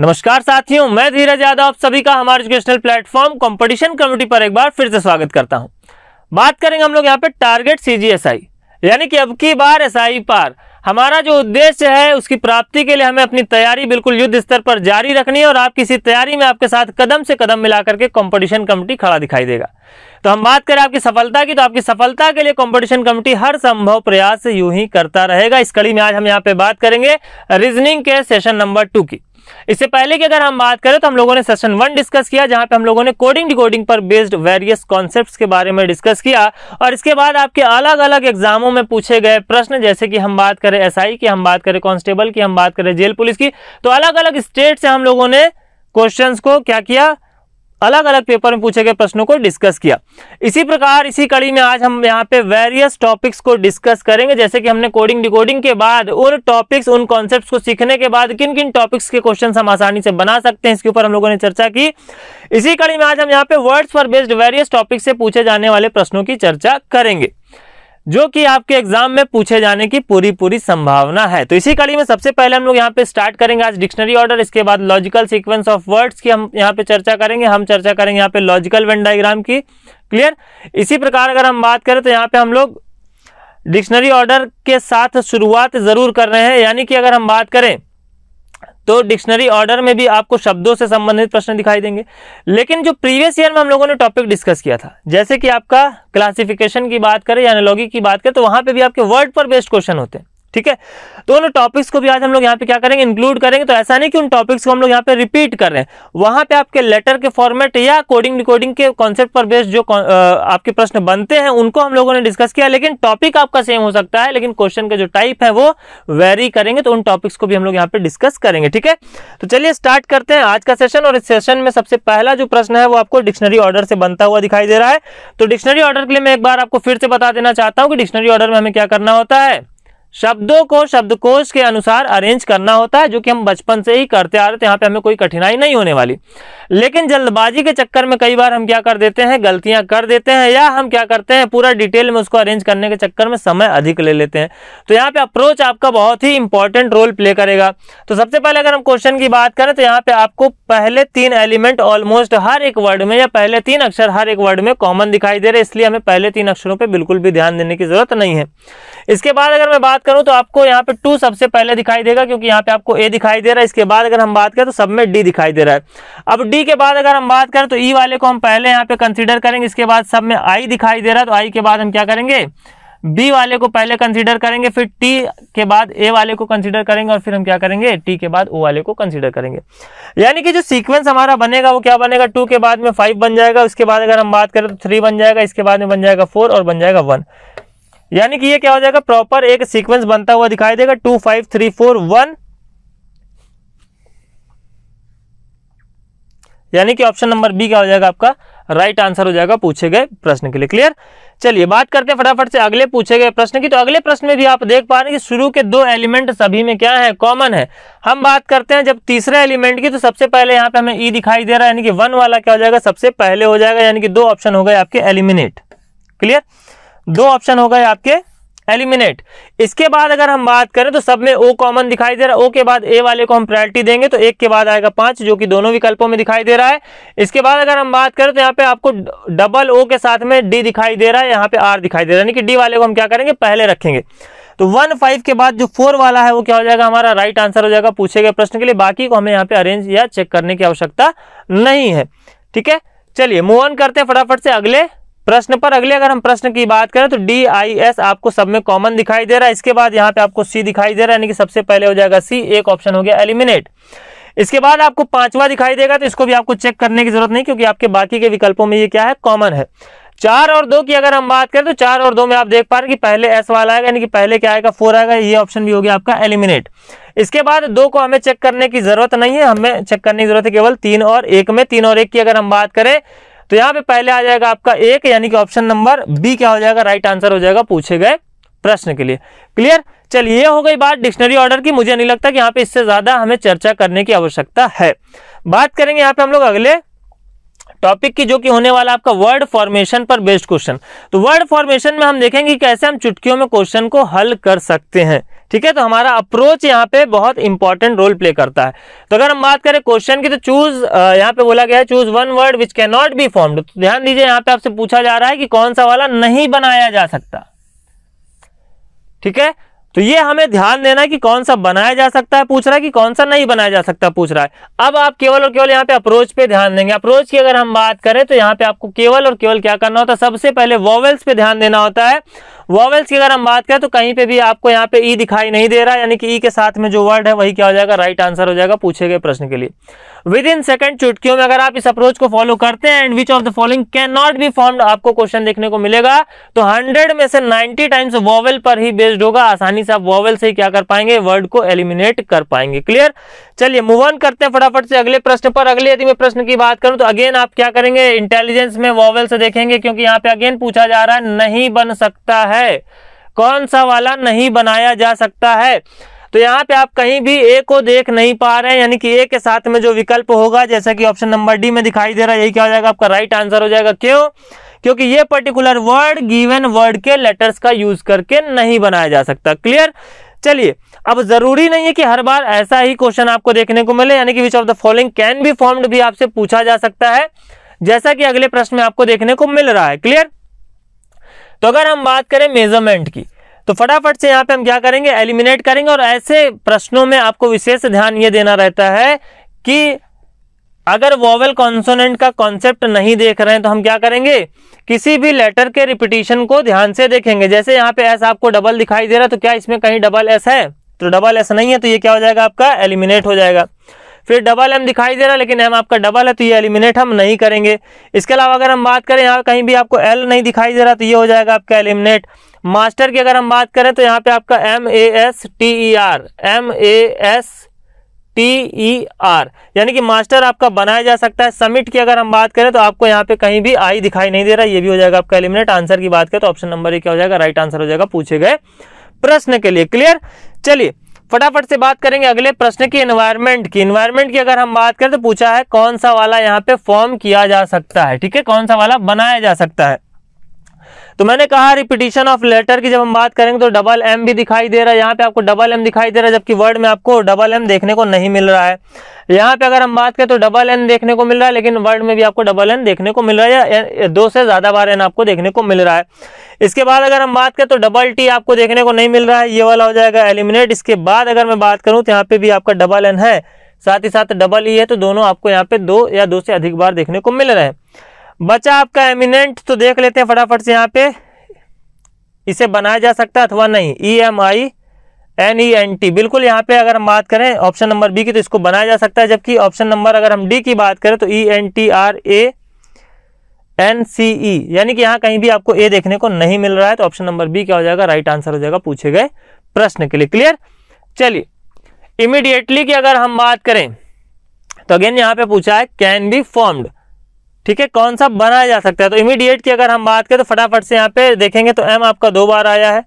नमस्कार साथियों मैं धीरज यादव आप सभी का हमारे एजुकेशनल प्लेटफॉर्म कंपटीशन कमेटी पर एक बार फिर से स्वागत करता हूं बात करेंगे हम लोग यहाँ पे टारगेट सीजीएसआई यानी कि अब की बार एसआई पार हमारा जो उद्देश्य है उसकी प्राप्ति के लिए हमें अपनी तैयारी बिल्कुल युद्ध स्तर पर जारी रखनी है और आप किसी तैयारी में आपके साथ कदम से कदम मिलाकर के कंपटीशन कमेटी खड़ा दिखाई देगा तो हम बात करें आपकी सफलता की तो आपकी सफलता के लिए कंपटीशन कमेटी हर संभव प्रयास यूं ही करता रहेगा इस कड़ी में आज हम यहाँ पे बात करेंगे रीजनिंग के सेशन नंबर टू की इससे पहले की अगर हम बात करें तो हम लोगों ने सेशन वन डिस्कस किया जहां पे हम लोगों ने कोडिंग डिकोडिंग पर बेस्ड वेरियस कॉन्सेप्ट के बारे में डिस्कस किया और इसके बाद आपके अलग अलग एग्जामों में पूछे गए प्रश्न जैसे कि हम बात करें एस की हम बात करें कॉन्स्टेबल की हम बात करें जेल पुलिस की तो अलग अलग स्टेट से हम लोगों ने क्वेश्चंस को क्या किया अलग अलग पेपर में पूछे गए प्रश्नों को डिस्कस किया इसी प्रकार इसी कड़ी में आज हम यहाँ पे वेरियस टॉपिक्स को डिस्कस करेंगे जैसे कि हमने कोडिंग डिकोडिंग के बाद उन टॉपिक्स उन कॉन्सेप्ट को सीखने के बाद किन किन टॉपिक्स के क्वेश्चन हम आसानी से बना सकते हैं इसके ऊपर हम लोगों ने चर्चा की इसी कड़ी में आज हम यहाँ पे वर्ड्स पर बेस्ड वेरियस टॉपिक से पूछे जाने वाले प्रश्नों की चर्चा करेंगे जो कि आपके एग्जाम में पूछे जाने की पूरी पूरी संभावना है तो इसी कड़ी में सबसे पहले हम लोग यहाँ पे स्टार्ट करेंगे आज डिक्शनरी ऑर्डर इसके बाद लॉजिकल सीक्वेंस ऑफ वर्ड्स की हम यहाँ पे चर्चा करेंगे हम चर्चा करेंगे यहाँ पे लॉजिकल वेन डायग्राम की क्लियर इसी प्रकार अगर हम बात करें तो यहाँ पे हम लोग डिक्शनरी ऑर्डर के साथ शुरुआत जरूर कर रहे हैं यानी कि अगर हम बात करें तो डिक्शनरी ऑर्डर में भी आपको शब्दों से संबंधित प्रश्न दिखाई देंगे लेकिन जो प्रीवियस ईयर में हम लोगों ने टॉपिक डिस्कस किया था जैसे कि आपका क्लासिफिकेशन की बात करें या एनोलॉगी की बात करें तो वहाँ पे भी आपके वर्ड पर बेस्ड क्वेश्चन होते हैं ठीक है दोनों तो टॉपिक्स को भी आज हम लोग यहाँ पे क्या करेंगे इंक्लूड करेंगे तो ऐसा नहीं कि उन टॉपिक्स को हम लोग यहाँ पे रिपीट कर रहे हैं वहां पे आपके लेटर के फॉर्मेट या कोडिंग रिकॉर्डिंग के कॉन्सेप्ट पर बेस्ड जो uh, आपके प्रश्न बनते हैं उनको हम लोगों ने डिस्कस किया लेकिन टॉपिक आपका सेम हो सकता है लेकिन क्वेश्चन का जो टाइप है वो वेरी करेंगे तो उन टॉपिक्स को भी हम लोग यहाँ पे डिस्कस करेंगे ठीक है तो चलिए स्टार्ट करते हैं आज का सेशन और इस सेशन में सबसे पहला जो प्रश्न है वो आपको डिक्शनरी ऑर्डर से बनता हुआ दिखाई दे रहा है तो डिक्शनरी ऑर्डर के लिए मैं एक बार आपको फिर से बता देना चाहता हूँ कि डिक्शनरी ऑर्डर में हमें क्या करना होता है शब्दों को शब्दकोश के अनुसार अरेंज करना होता है जो कि हम बचपन से ही करते आ रहे थे यहाँ पे हमें कोई कठिनाई नहीं होने वाली लेकिन जल्दबाजी के चक्कर में कई बार हम क्या कर देते हैं गलतियां कर देते हैं या हम क्या करते हैं पूरा डिटेल में उसको अरेंज करने के चक्कर में समय अधिक ले लेते हैं तो यहाँ पे अप्रोच आपका बहुत ही इंपॉर्टेंट रोल प्ले करेगा तो सबसे पहले अगर हम क्वेश्चन की बात करें तो यहाँ पे आपको पहले तीन एलिमेंट ऑलमोस्ट हर एक वर्ड में या पहले तीन अक्षर हर एक वर्ड में कॉमन दिखाई दे रहे इसलिए हमें पहले तीन अक्षरों पर बिल्कुल भी ध्यान देने की जरूरत नहीं है इसके बाद अगर मैं बात करूं तो आपको यहाँ पे टू सबसे पहले दिखाई देगा क्योंकि यहाँ पे आपको ए दिखाई दे रहा है इसके बाद अगर हम बात करें तो सब में डी दिखाई दे रहा है अब डी के बाद अगर हम बात करें तो ई e वाले को हम पहले यहाँ पे कंसिडर करेंगे इसके बाद सब में आई दिखाई दे रहा है तो आई के बाद हम क्या करेंगे बी वाले को पहले कंसिडर करेंगे फिर टी के बाद ए वाले को कंसिडर करेंगे और फिर हम क्या करेंगे टी के बाद ओ वाले को कंसिडर करेंगे यानी कि जो सीक्वेंस हमारा बनेगा वो क्या बनेगा टू के बाद में फाइव बन जाएगा उसके बाद अगर हम बात करें तो थ्री बन जाएगा इसके बाद में बन जाएगा फोर और बन जाएगा वन यानी कि ये क्या हो जाएगा प्रॉपर एक सीक्वेंस बनता हुआ दिखाई देगा two five three four one यानी कि ऑप्शन नंबर बी क्या हो जाएगा आपका राइट right आंसर हो जाएगा पूछे गए प्रश्न के लिए क्लियर चलिए बात करते हैं फटाफट से अगले पूछे गए प्रश्न की तो अगले प्रश्न में भी आप देख पा रहे हैं कि शुरू के दो एलिमेंट सभी में क्या है कॉमन है हम बात करते हैं जब तीसरे एलिमेंट की तो सबसे पहले यहाँ पे हमें ई e दिखाई दे रहा है यानी कि वन वाला क्या हो जाएगा सबसे पहले हो जाएगा यानी कि दो ऑप्शन हो गए आपके एलिमिनेट क्लियर दो ऑप्शन हो गए आपके एलिमिनेट इसके बाद अगर हम बात करें तो सब में ओ कॉमन दिखाई दे रहा है ओ के बाद ए वाले को हम प्रायोरिटी देंगे तो एक के बाद आएगा पांच जो कि दोनों विकल्पों में दिखाई दे रहा है इसके बाद अगर हम बात करें तो यहाँ पे आपको डबल ओ के साथ में डी दिखाई दे रहा है यहाँ पे आर दिखाई दे रहा है यानी कि डी वाले को हम क्या करेंगे पहले रखेंगे तो वन फाइव के बाद जो फोर वाला है वो क्या हो जाएगा हमारा राइट आंसर हो जाएगा पूछे गए प्रश्न के लिए बाकी को हमें यहाँ पे अरेंज या चेक करने की आवश्यकता नहीं है ठीक है चलिए मूव ऑन करते हैं फटाफट से अगले प्रश्न पर अगले अगर हम प्रश्न की बात करें तो डी आई एस आपको सब में कॉमन दिखाई दे रहा है इसके बाद यहाँ पे आपको सी दिखाई दे रहा है यानी कि सबसे पहले हो जाएगा सी एक ऑप्शन हो गया एलिमिनेट इसके बाद आपको पांचवा दिखाई देगा तो इसको भी आपको चेक करने की जरूरत नहीं क्योंकि आपके बाकी के विकल्पों में ये क्या है कॉमन है चार और दो की अगर हम बात करें तो चार और दो में आप देख पा रहे कि पहले एस वाला आएगा यानी कि पहले क्या आएगा फोर आएगा ये ऑप्शन भी हो गया आपका एलिमिनेट इसके बाद दो को हमें चेक करने की जरूरत नहीं है हमें चेक करने की जरूरत है केवल तीन और एक में तीन और एक की अगर हम बात करें तो यहां पे पहले आ जाएगा आपका एक यानी कि ऑप्शन नंबर बी क्या हो जाएगा राइट आंसर हो जाएगा पूछे गए प्रश्न के लिए क्लियर चलिए ये हो गई बात डिक्शनरी ऑर्डर की मुझे नहीं लगता कि यहाँ पे इससे ज्यादा हमें चर्चा करने की आवश्यकता है बात करेंगे यहाँ पे हम लोग अगले टॉपिक की जो कि होने वाला आपका वर्ड फॉर्मेशन पर बेस्ड क्वेश्चन तो वर्ड फॉर्मेशन में हम देखेंगे कैसे हम चुटकियों में क्वेश्चन को हल कर सकते हैं ठीक है तो हमारा अप्रोच यहाँ पे बहुत इंपॉर्टेंट रोल प्ले करता है तो अगर हम बात करें क्वेश्चन की तो चूज यहाँ पे बोला गया है choose one word which can not be formed तो ध्यान दीजिए यहाँ पे आपसे पूछा जा रहा है कि कौन सा वाला नहीं बनाया जा सकता ठीक है तो ये हमें ध्यान देना है कि कौन सा बनाया जा सकता है पूछ रहा है कि कौन सा नहीं बनाया जा सकता पूछ रहा है अब आप केवल और केवल यहाँ पे अप्रोच पे ध्यान देंगे अप्रोच की अगर हम बात करें तो यहाँ पे आपको केवल और केवल क्या करना होता है सबसे पहले वॉवेल्स पे ध्यान देना होता है वॉवल्स की अगर हम बात करें तो कहीं पे भी आपको यहाँ पे ई e दिखाई नहीं दे रहा यानी कि ई e के साथ में जो वर्ड है वही क्या हो जाएगा राइट आंसर हो जाएगा पूछे गए प्रश्न के लिए विद इन सेकंड चुटकियों में अगर आप इस अप्रोच को फॉलो करते हैं and which of the following can not be form आपको क्वेश्चन देखने को मिलेगा तो हंड्रेड में से नाइन्टी टाइम्स वॉवल पर ही बेस्ड होगा आसानी से आप वॉवल से ही क्या कर पाएंगे वर्ड को एलिमिनेट कर पाएंगे क्लियर चलिए मूव ऑन करते हैं फटाफट से अगले प्रश्न पर अगले यदि मैं प्रश्न की बात करूं तो अगेन आप क्या करेंगे इंटेलिजेंस में वॉवल से देखेंगे क्योंकि यहाँ पे अगेन पूछा जा रहा है नहीं बन सकता है कौन सा वाला नहीं बनाया जा सकता है तो यहाँ पे आप कहीं भी ए को देख नहीं पा रहे हैं यानी कि ए के साथ में जो विकल्प होगा जैसा कि ऑप्शन नंबर डी में दिखाई दे रहा है यही क्या हो जाएगा आपका राइट आंसर हो जाएगा क्यों क्योंकि ये पर्टिकुलर वर्ड गिवन वर्ड के लेटर्स का यूज करके नहीं बनाया जा सकता क्लियर चलिए अब जरूरी नहीं है कि हर बार ऐसा ही क्वेश्चन आपको देखने को मिले यानी कि which of the following can be formed भी आपसे पूछा जा सकता है जैसा कि अगले प्रश्न में आपको देखने को मिल रहा है क्लियर तो अगर हम बात करें मेजरमेंट की तो फटाफट से यहाँ पे हम क्या करेंगे एलिमिनेट करेंगे और ऐसे प्रश्नों में आपको विशेष ध्यान ये देना रहता है कि अगर वोवेल कॉन्सोनेंट का कॉन्सेप्ट नहीं देख रहे हैं तो हम क्या करेंगे किसी भी लेटर के रिपीटिशन को ध्यान से देखेंगे जैसे यहाँ पे एस आपको डबल दिखाई दे रहा है तो क्या इसमें कहीं डबल एस है तो डबल एस नहीं है तो ये क्या हो जाएगा आपका एलिमिनेट हो जाएगा फिर डबल एम दिखाई दे रहा है लेकिन एम आपका डबल है तो ये एलिमिनेट हम नहीं करेंगे इसके अलावा अगर हम बात करें यहाँ कहीं भी आपको एल नहीं दिखाई दे रहा तो ये हो जाएगा आपका एलिमिनेट मास्टर की अगर हम बात करें तो यहाँ पे आपका M A S T E R M A S T E R यानी कि मास्टर आपका बनाया जा सकता है समिट की अगर हम बात करें तो आपको यहाँ पे कहीं भी आई दिखाई नहीं दे रहा ये भी हो जाएगा आपका एलिमिनेट आंसर की बात करें तो ऑप्शन नंबर ये क्या हो जाएगा राइट आंसर हो जाएगा पूछे गए प्रश्न के लिए क्लियर चलिए फटाफट से बात करेंगे अगले प्रश्न की एनवायरमेंट की एनवायरमेंट की अगर हम बात करें तो पूछा है कौन सा वाला यहाँ पे फॉर्म किया जा सकता है ठीक है कौन सा वाला बनाया जा सकता है तो मैंने कहा रिपीटिशन ऑफ लेटर की जब हम बात करेंगे तो डबल एम भी दिखाई दे रहा है यहाँ पे आपको डबल एम दिखाई दे रहा है जबकि वर्ड में आपको डबल एम देखने को नहीं मिल रहा है यहाँ पे अगर हम बात करें तो डबल एन देखने को मिल रहा है लेकिन वर्ड में भी आपको डबल एन देखने को मिल रहा है या दो से ज़्यादा बार एन आपको देखने को मिल रहा है इसके बाद अगर हम बात करें तो डबल टी आपको देखने को नहीं मिल रहा है ये वाला हो जाएगा एलिमिनेट इसके बाद अगर मैं बात करूँ तो यहाँ पे भी आपका डबल एन है साथ ही साथ डबल ई e है तो दोनों आपको यहाँ पे दो या दो से अधिक बार देखने को मिल रहे हैं बचा आपका एमिनेंट तो देख लेते हैं फटाफट से यहाँ पे इसे बनाया जा सकता है अथवा नहीं E M I N E N T बिल्कुल यहाँ पे अगर हम बात करें ऑप्शन नंबर बी की तो इसको बनाया जा सकता है जबकि ऑप्शन नंबर अगर हम डी की बात करें तो E N T R A N C E यानी कि यहाँ कहीं भी आपको ए देखने को नहीं मिल रहा है तो ऑप्शन नंबर बी क्या हो जाएगा राइट आंसर हो जाएगा पूछे गए प्रश्न के लिए क्लियर चलिए इमिडिएटली की अगर हम बात करें तो अगेन यहाँ पे पूछा है कैन बी फॉर्म्ड ठीक है कौन सा बनाया जा सकता है तो इमीडिएट की अगर हम बात करें तो फटाफट से यहाँ पे देखेंगे तो एम आपका दो बार आया है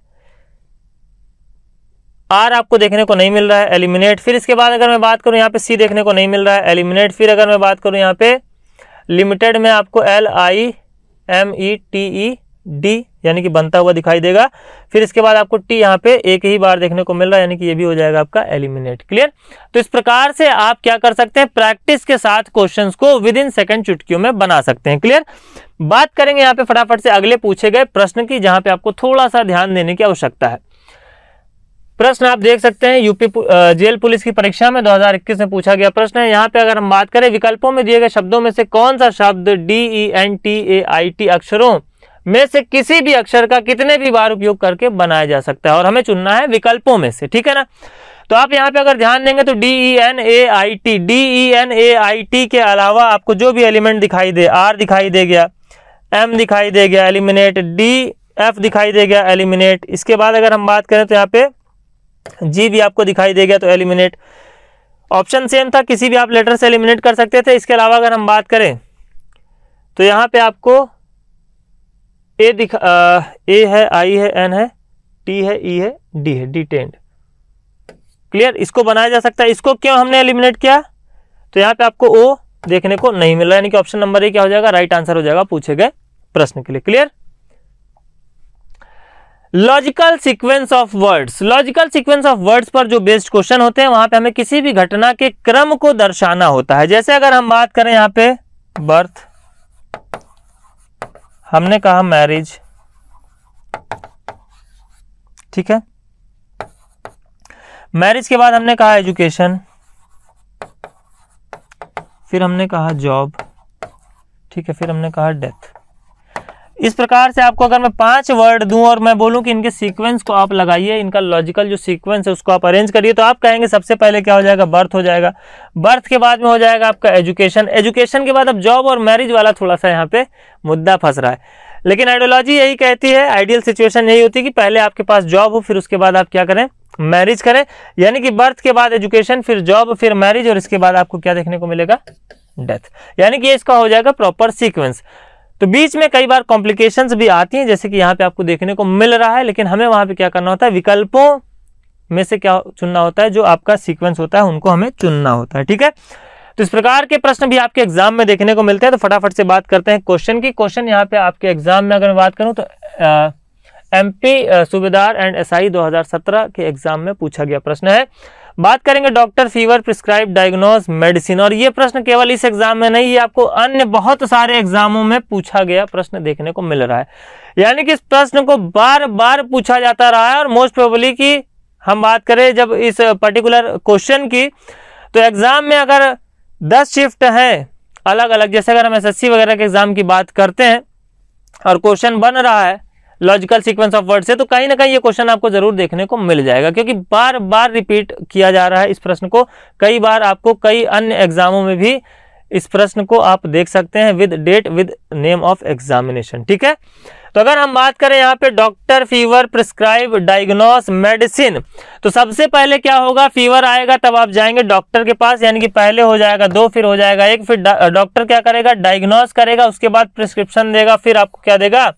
आर आपको देखने को नहीं मिल रहा है एलिमिनेट फिर इसके बाद अगर मैं बात करूं यहाँ पे सी देखने को नहीं मिल रहा है एलिमिनेट फिर अगर मैं बात करूँ यहाँ पे लिमिटेड में आपको L I M E T E D यानी कि बनता हुआ दिखाई देगा फिर इसके बाद आपको टी यहाँ पे एक ही बार देखने को मिल रहा है यानी कि ये भी हो जाएगा आपका एलिमिनेट क्लियर तो इस प्रकार से आप क्या कर सकते हैं प्रैक्टिस के साथ क्वेश्चंस को विद इन सेकंड चुटकियों में बना सकते हैं क्लियर बात करेंगे यहाँ पे फटाफट से अगले पूछे गए प्रश्न की जहां पर आपको थोड़ा सा ध्यान देने की आवश्यकता है प्रश्न आप देख सकते हैं यूपी जेल पुलिस की परीक्षा में 2021 में पूछा गया प्रश्न है यहाँ पे अगर हम बात करें विकल्पों में दिए गए शब्दों में से कौन सा शब्द D E N T A I T अक्षरों में से किसी भी अक्षर का कितने भी बार उपयोग करके बनाया जा सकता है और हमें चुनना है विकल्पों में से ठीक है ना तो आप यहाँ पे अगर ध्यान देंगे तो D E N A I T D E N A I T के अलावा आपको जो भी एलिमेंट दिखाई दे आर दिखाई दे गया एम दिखाई दे गया एलिमिनेट डी एफ दिखाई दे गया एलिमिनेट इसके बाद अगर हम बात करें तो यहाँ पे जी भी आपको दिखाई दे गया तो एलिमिनेट ऑप्शन सेम था किसी भी आप लेटर से एलिमिनेट कर सकते थे इसके अलावा अगर हम बात करें तो यहाँ पे आपको ए दिखा ए है आई है एन है टी है ई e है डी है डी टेंड क्लियर इसको बनाया जा सकता है इसको क्यों हमने एलिमिनेट किया तो यहाँ पे आपको ओ देखने को नहीं मिला यानी कि ऑप्शन नंबर ए क्या हो जाएगा राइट आंसर हो जाएगा पूछे गए प्रश्न के लिए clear logical sequence of words logical sequence of words पर जो बेस्ड क्वेश्चन होते हैं वहां पे हमें किसी भी घटना के क्रम को दर्शाना होता है जैसे अगर हम बात करें यहां पे बर्थ हमने कहा मैरिज ठीक है मैरिज के बाद हमने कहा एजुकेशन फिर हमने कहा जॉब ठीक है फिर हमने कहा डेथ इस प्रकार से आपको अगर मैं पांच वर्ड दूं और मैं बोलूं कि इनके सीक्वेंस को आप लगाइए इनका लॉजिकल जो सीक्वेंस है उसको आप अरेंज करिए तो आप कहेंगे सबसे पहले क्या हो जाएगा बर्थ हो जाएगा बर्थ के बाद में हो जाएगा आपका एजुकेशन एजुकेशन के बाद अब जॉब और मैरिज वाला थोड़ा सा यहाँ पे मुद्दा फंस रहा है लेकिन आइडियोलॉजी यही कहती है आइडियल सिचुएशन यही होती है कि पहले आपके पास जॉब हो फिर उसके बाद आप क्या करें मैरिज करें यानी कि बर्थ के बाद एजुकेशन फिर जॉब फिर मैरिज और इसके बाद आपको क्या देखने को मिलेगा डेथ यानी कि इसका हो जाएगा प्रॉपर सीक्वेंस तो बीच में कई बार कॉम्प्लिकेशंस भी आती हैं जैसे कि यहाँ पे आपको देखने को मिल रहा है लेकिन हमें वहां पे क्या करना होता है विकल्पों में से क्या चुनना होता है जो आपका सीक्वेंस होता है उनको हमें चुनना होता है ठीक है तो इस प्रकार के प्रश्न भी आपके एग्जाम में देखने को मिलते हैं तो फटाफट से बात करते हैं क्वेश्चन की क्वेश्चन यहाँ पे आपके एग्जाम में अगर मैं बात करूँ तो एम पी सूबेदार एंड एस आई के एग्जाम में पूछा गया प्रश्न है बात करेंगे doctor fever prescribe diagnose medicine और ये प्रश्न केवल इस एग्जाम में नहीं ये आपको अन्य बहुत सारे एग्जामों में पूछा गया प्रश्न देखने को मिल रहा है यानी कि इस प्रश्न को बार बार पूछा जाता रहा है और मोस्ट प्रोबली की हम बात करें जब इस पर्टिकुलर क्वेश्चन की तो एग्जाम में अगर दस शिफ्ट हैं अलग अलग जैसे अगर हम एस वगैरह के एग्जाम की बात करते हैं और क्वेश्चन बन रहा है लॉजिकल सीक्वेंस ऑफ वर्ड है तो कहीं ना कहीं ये क्वेश्चन आपको जरूर देखने को मिल जाएगा क्योंकि बार बार रिपीट किया जा रहा है इस प्रश्न को कई बार आपको कई अन्य एग्जामों में भी इस प्रश्न को आप देख सकते हैं with date with name of examination ठीक है तो अगर हम बात करें यहाँ पे doctor fever prescribe diagnose medicine तो सबसे पहले क्या होगा फीवर आएगा तब आप जाएंगे डॉक्टर के पास यानी कि पहले हो जाएगा दो फिर हो जाएगा एक फिर डॉक्टर क्या करेगा डायग्नोस करेगा उसके बाद प्रिस्क्रिप्शन देगा फिर आपको क्या देगा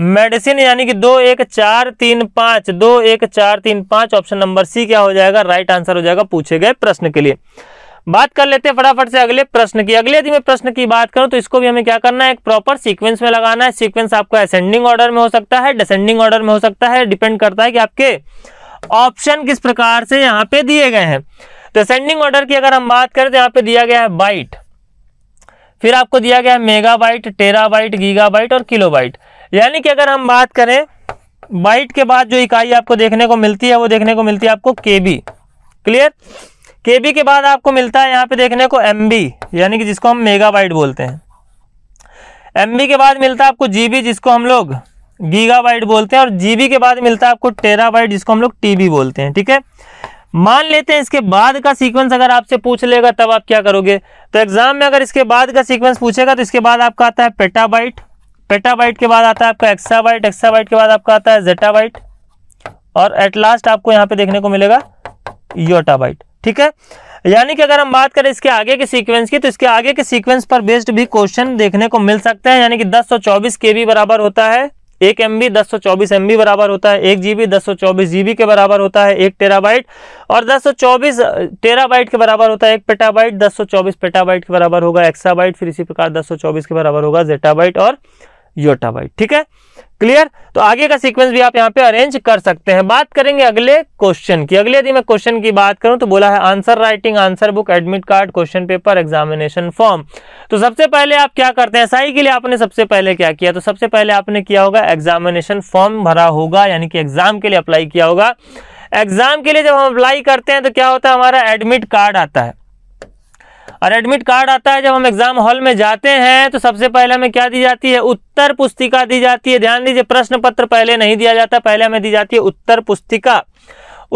मेडिसिन यानी कि दो एक चार तीन पांच दो एक चार तीन पांच ऑप्शन नंबर सी क्या हो जाएगा राइट आंसर हो जाएगा पूछे गए प्रश्न के लिए बात कर लेते हैं फटाफट से अगले प्रश्न की अगले यदि मैं प्रश्न की बात करूं तो इसको भी हमें क्या करना है एक प्रॉपर सीक्वेंस में लगाना है सीक्वेंस आपको असेंडिंग ऑर्डर में हो सकता है डिसेंडिंग ऑर्डर में हो सकता है डिपेंड करता है कि आपके ऑप्शन किस प्रकार से यहाँ पे दिए गए हैं तो असेंडिंग ऑर्डर की अगर हम बात करें तो यहाँ पे दिया गया है बाइट फिर आपको दिया गया है megabyte terabyte gigabyte और किलो बाइट यानी कि अगर हम बात करें बाइट के बाद जो इकाई आपको देखने को मिलती है वो देखने को मिलती है आपको के क्लियर के के बाद आपको मिलता है यहाँ पे देखने को एम यानी कि जिसको हम मेगा बाइट बोलते हैं एम के बाद मिलता है आपको जी जिसको हम लोग गीगा बाइट बोलते हैं और जी के बाद मिलता है आपको टेरा बाइट जिसको हम लोग टी बोलते हैं ठीक है मान लेते हैं इसके बाद का सीक्वेंस अगर आपसे पूछ लेगा तब आप क्या करोगे तो एग्जाम में अगर इसके बाद का सीक्वेंस पूछेगा तो इसके बाद आपका आता है पेटाबाइट पेटाबाइट के बाद आता है आपका एक्साबाइट एक्साबाइट के बाद आपका आता है जेटाबाइट और एट लास्ट आपको यहाँ पे देखने को मिलेगा योटाबाइट ठीक है यानी कि अगर हम बात करें इसके आगे के सीक्वेंस की तो इसके आगे के सीक्वेंस पर बेस्ड भी क्वेश्चन देखने को मिल सकते हैं यानी कि 1024 केबी बराबर होता है एक एम बी दस सौ चौबीस एम बी बराबर होता है एक जी बी दस सौ चौबीस जी बी के बराबर होता है एक टेराबाइट और दस सौ चौबीस टेराबाइट के बराबर होता है एक पेटाबाइट दस सौ चौबीस पेटाबाइट के बराबर होगा एक्साबाइट फिर इसी प्रकार दस सौ चौबीस के बराबर होगा जेटाबाइट और योटा ठीक है क्लियर तो आगे का सीक्वेंस भी आप यहाँ पे अरेंज कर सकते हैं बात करेंगे अगले क्वेश्चन की अगले यदि मैं क्वेश्चन की बात करूं तो बोला है answer writing answer book admit card question paper examination form तो सबसे पहले आप क्या करते हैं सही के लिए आपने सबसे पहले क्या किया तो सबसे पहले आपने किया होगा एग्जामिनेशन फॉर्म भरा होगा यानी कि एग्जाम के लिए अप्लाई किया होगा एग्जाम के लिए जब हम अप्लाई करते हैं तो क्या होता है हमारा एडमिट कार्ड आता है और एडमिट कार्ड आता है जब हम एग्जाम हॉल में जाते हैं तो सबसे पहले हमें क्या दी जाती है उत्तर पुस्तिका दी जाती है ध्यान दीजिए प्रश्न पत्र पहले नहीं दिया जाता पहले हमें दी जाती है उत्तर पुस्तिका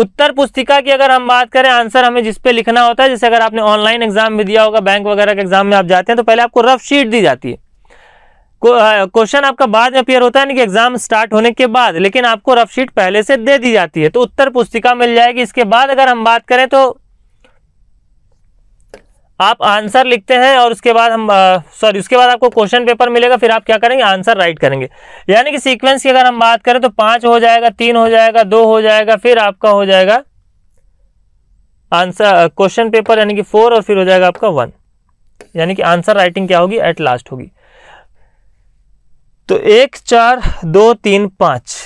उत्तर पुस्तिका की अगर हम बात करें आंसर हमें जिस पे लिखना होता है जैसे अगर आपने ऑनलाइन एग्जाम भी दिया होगा बैंक वगैरह के एग्जाम में आप जाते हैं तो पहले आपको रफ शीट दी जाती है क्वेश्चन आपका बाद में अपियर होता है ना कि एग्जाम स्टार्ट होने के बाद लेकिन आपको रफ शीट पहले से दे दी जाती है तो उत्तर पुस्तिका मिल जाएगी इसके बाद अगर हम बात करें तो आप आंसर लिखते हैं और उसके बाद हम सॉरी उसके बाद आपको क्वेश्चन पेपर मिलेगा फिर आप क्या करेंगे आंसर राइट करेंगे यानी कि सीक्वेंस की अगर हम बात करें तो पांच हो जाएगा तीन हो जाएगा दो हो जाएगा फिर आपका हो जाएगा आंसर क्वेश्चन पेपर यानी कि फोर और फिर हो जाएगा आपका वन यानी कि आंसर राइटिंग क्या होगी एट लास्ट होगी तो एक चार दो तीन पांच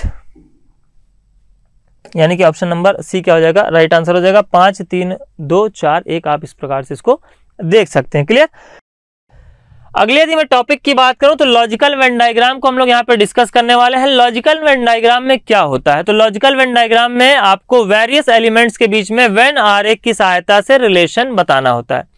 यानी कि ऑप्शन नंबर सी क्या हो जाएगा राइट आंसर हो जाएगा पांच तीन दो चार एक आप इस प्रकार से इसको देख सकते हैं क्लियर अगले यदि मैं टॉपिक की बात करूं तो लॉजिकल वेन डायग्राम को हम लोग यहां पर डिस्कस करने वाले हैं लॉजिकल वेन डायग्राम में क्या होता है तो लॉजिकल वेन डायग्राम में आपको वेरियस एलिमेंट्स के बीच में वेन आर की सहायता से रिलेशन बताना होता है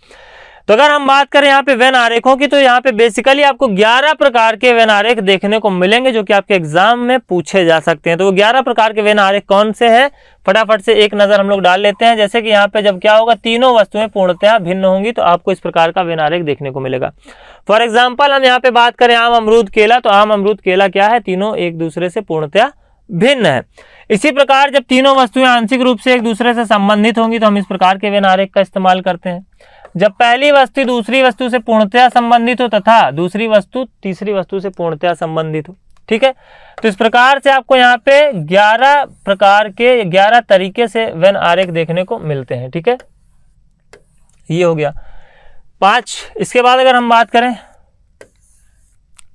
तो अगर हम बात करें यहाँ पे वेन आरेखों की तो यहाँ पे बेसिकली आपको 11 प्रकार के वेन आरेख देखने को मिलेंगे जो कि आपके एग्जाम में पूछे जा सकते हैं तो वो 11 प्रकार के वेन आरेख कौन से हैं फटाफट से एक नज़र हम लोग डाल लेते हैं जैसे कि यहाँ पे जब क्या होगा तीनों वस्तुएं पूर्णतया भिन्न होंगी तो आपको इस प्रकार का वेन आरेख देखने को मिलेगा फॉर एग्जाम्पल हम यहाँ पे बात करें आम अमरूद केला तो आम अमरूद केला क्या है तीनों एक दूसरे से पूर्णतया भिन्न है इसी प्रकार जब तीनों वस्तुएं आंशिक रूप से एक दूसरे से संबंधित होंगी तो हम इस प्रकार के वेन आरेख का इस्तेमाल करते हैं जब पहली वस्तु दूसरी वस्तु से पूर्णतया संबंधित हो तथा दूसरी वस्तु तीसरी वस्तु से पूर्णतया संबंधित हो ठीक है तो इस प्रकार से आपको यहाँ पे 11 प्रकार के 11 तरीके से वेन आरेख देखने को मिलते हैं ठीक है ये हो गया पांच इसके बाद अगर हम बात करें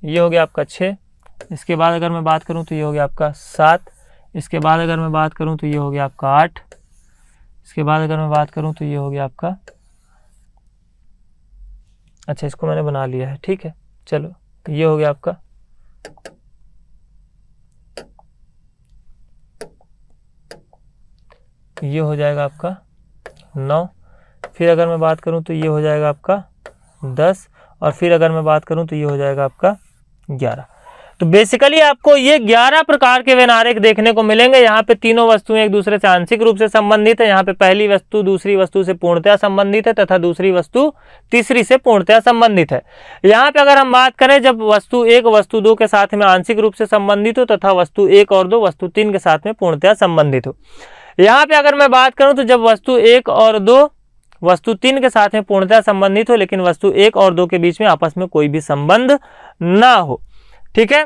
ये हो गया आपका छ इसके बाद अगर मैं बात करूं तो ये हो गया आपका सात इसके बाद अगर मैं बात करूं तो ये हो गया आपका आठ इसके बाद अगर मैं बात करूं तो ये हो गया आपका अच्छा इसको मैंने बना लिया है ठीक है चलो तो ये हो गया आपका ये हो जाएगा आपका नौ फिर अगर मैं बात करूं तो ये हो जाएगा आपका दस और फिर अगर मैं बात करूं तो ये हो जाएगा आपका ग्यारह तो बेसिकली आपको ये ग्यारह प्रकार के वेनारेक देखने को मिलेंगे यहाँ पे तीनों वस्तुएं एक दूसरे से आंशिक रूप से संबंधित है यहाँ पे पहली वस्तु दूसरी वस्तु से पूर्णतया संबंधित है तथा दूसरी वस्तु तीसरी से पूर्णतया संबंधित है यहाँ पे अगर हम बात करें जब वस्तु एक वस्तु दो के साथ में आंशिक रूप से संबंधित हो तथा वस्तु एक और दो वस्तु तीन के साथ में पूर्णतया संबंधित हो यहाँ पे अगर मैं बात करूं तो जब वस्तु एक और दो वस्तु तीन के साथ में पूर्णतया संबंधित हो लेकिन वस्तु एक और दो के बीच में आपस में कोई भी संबंध ना हो ठीक है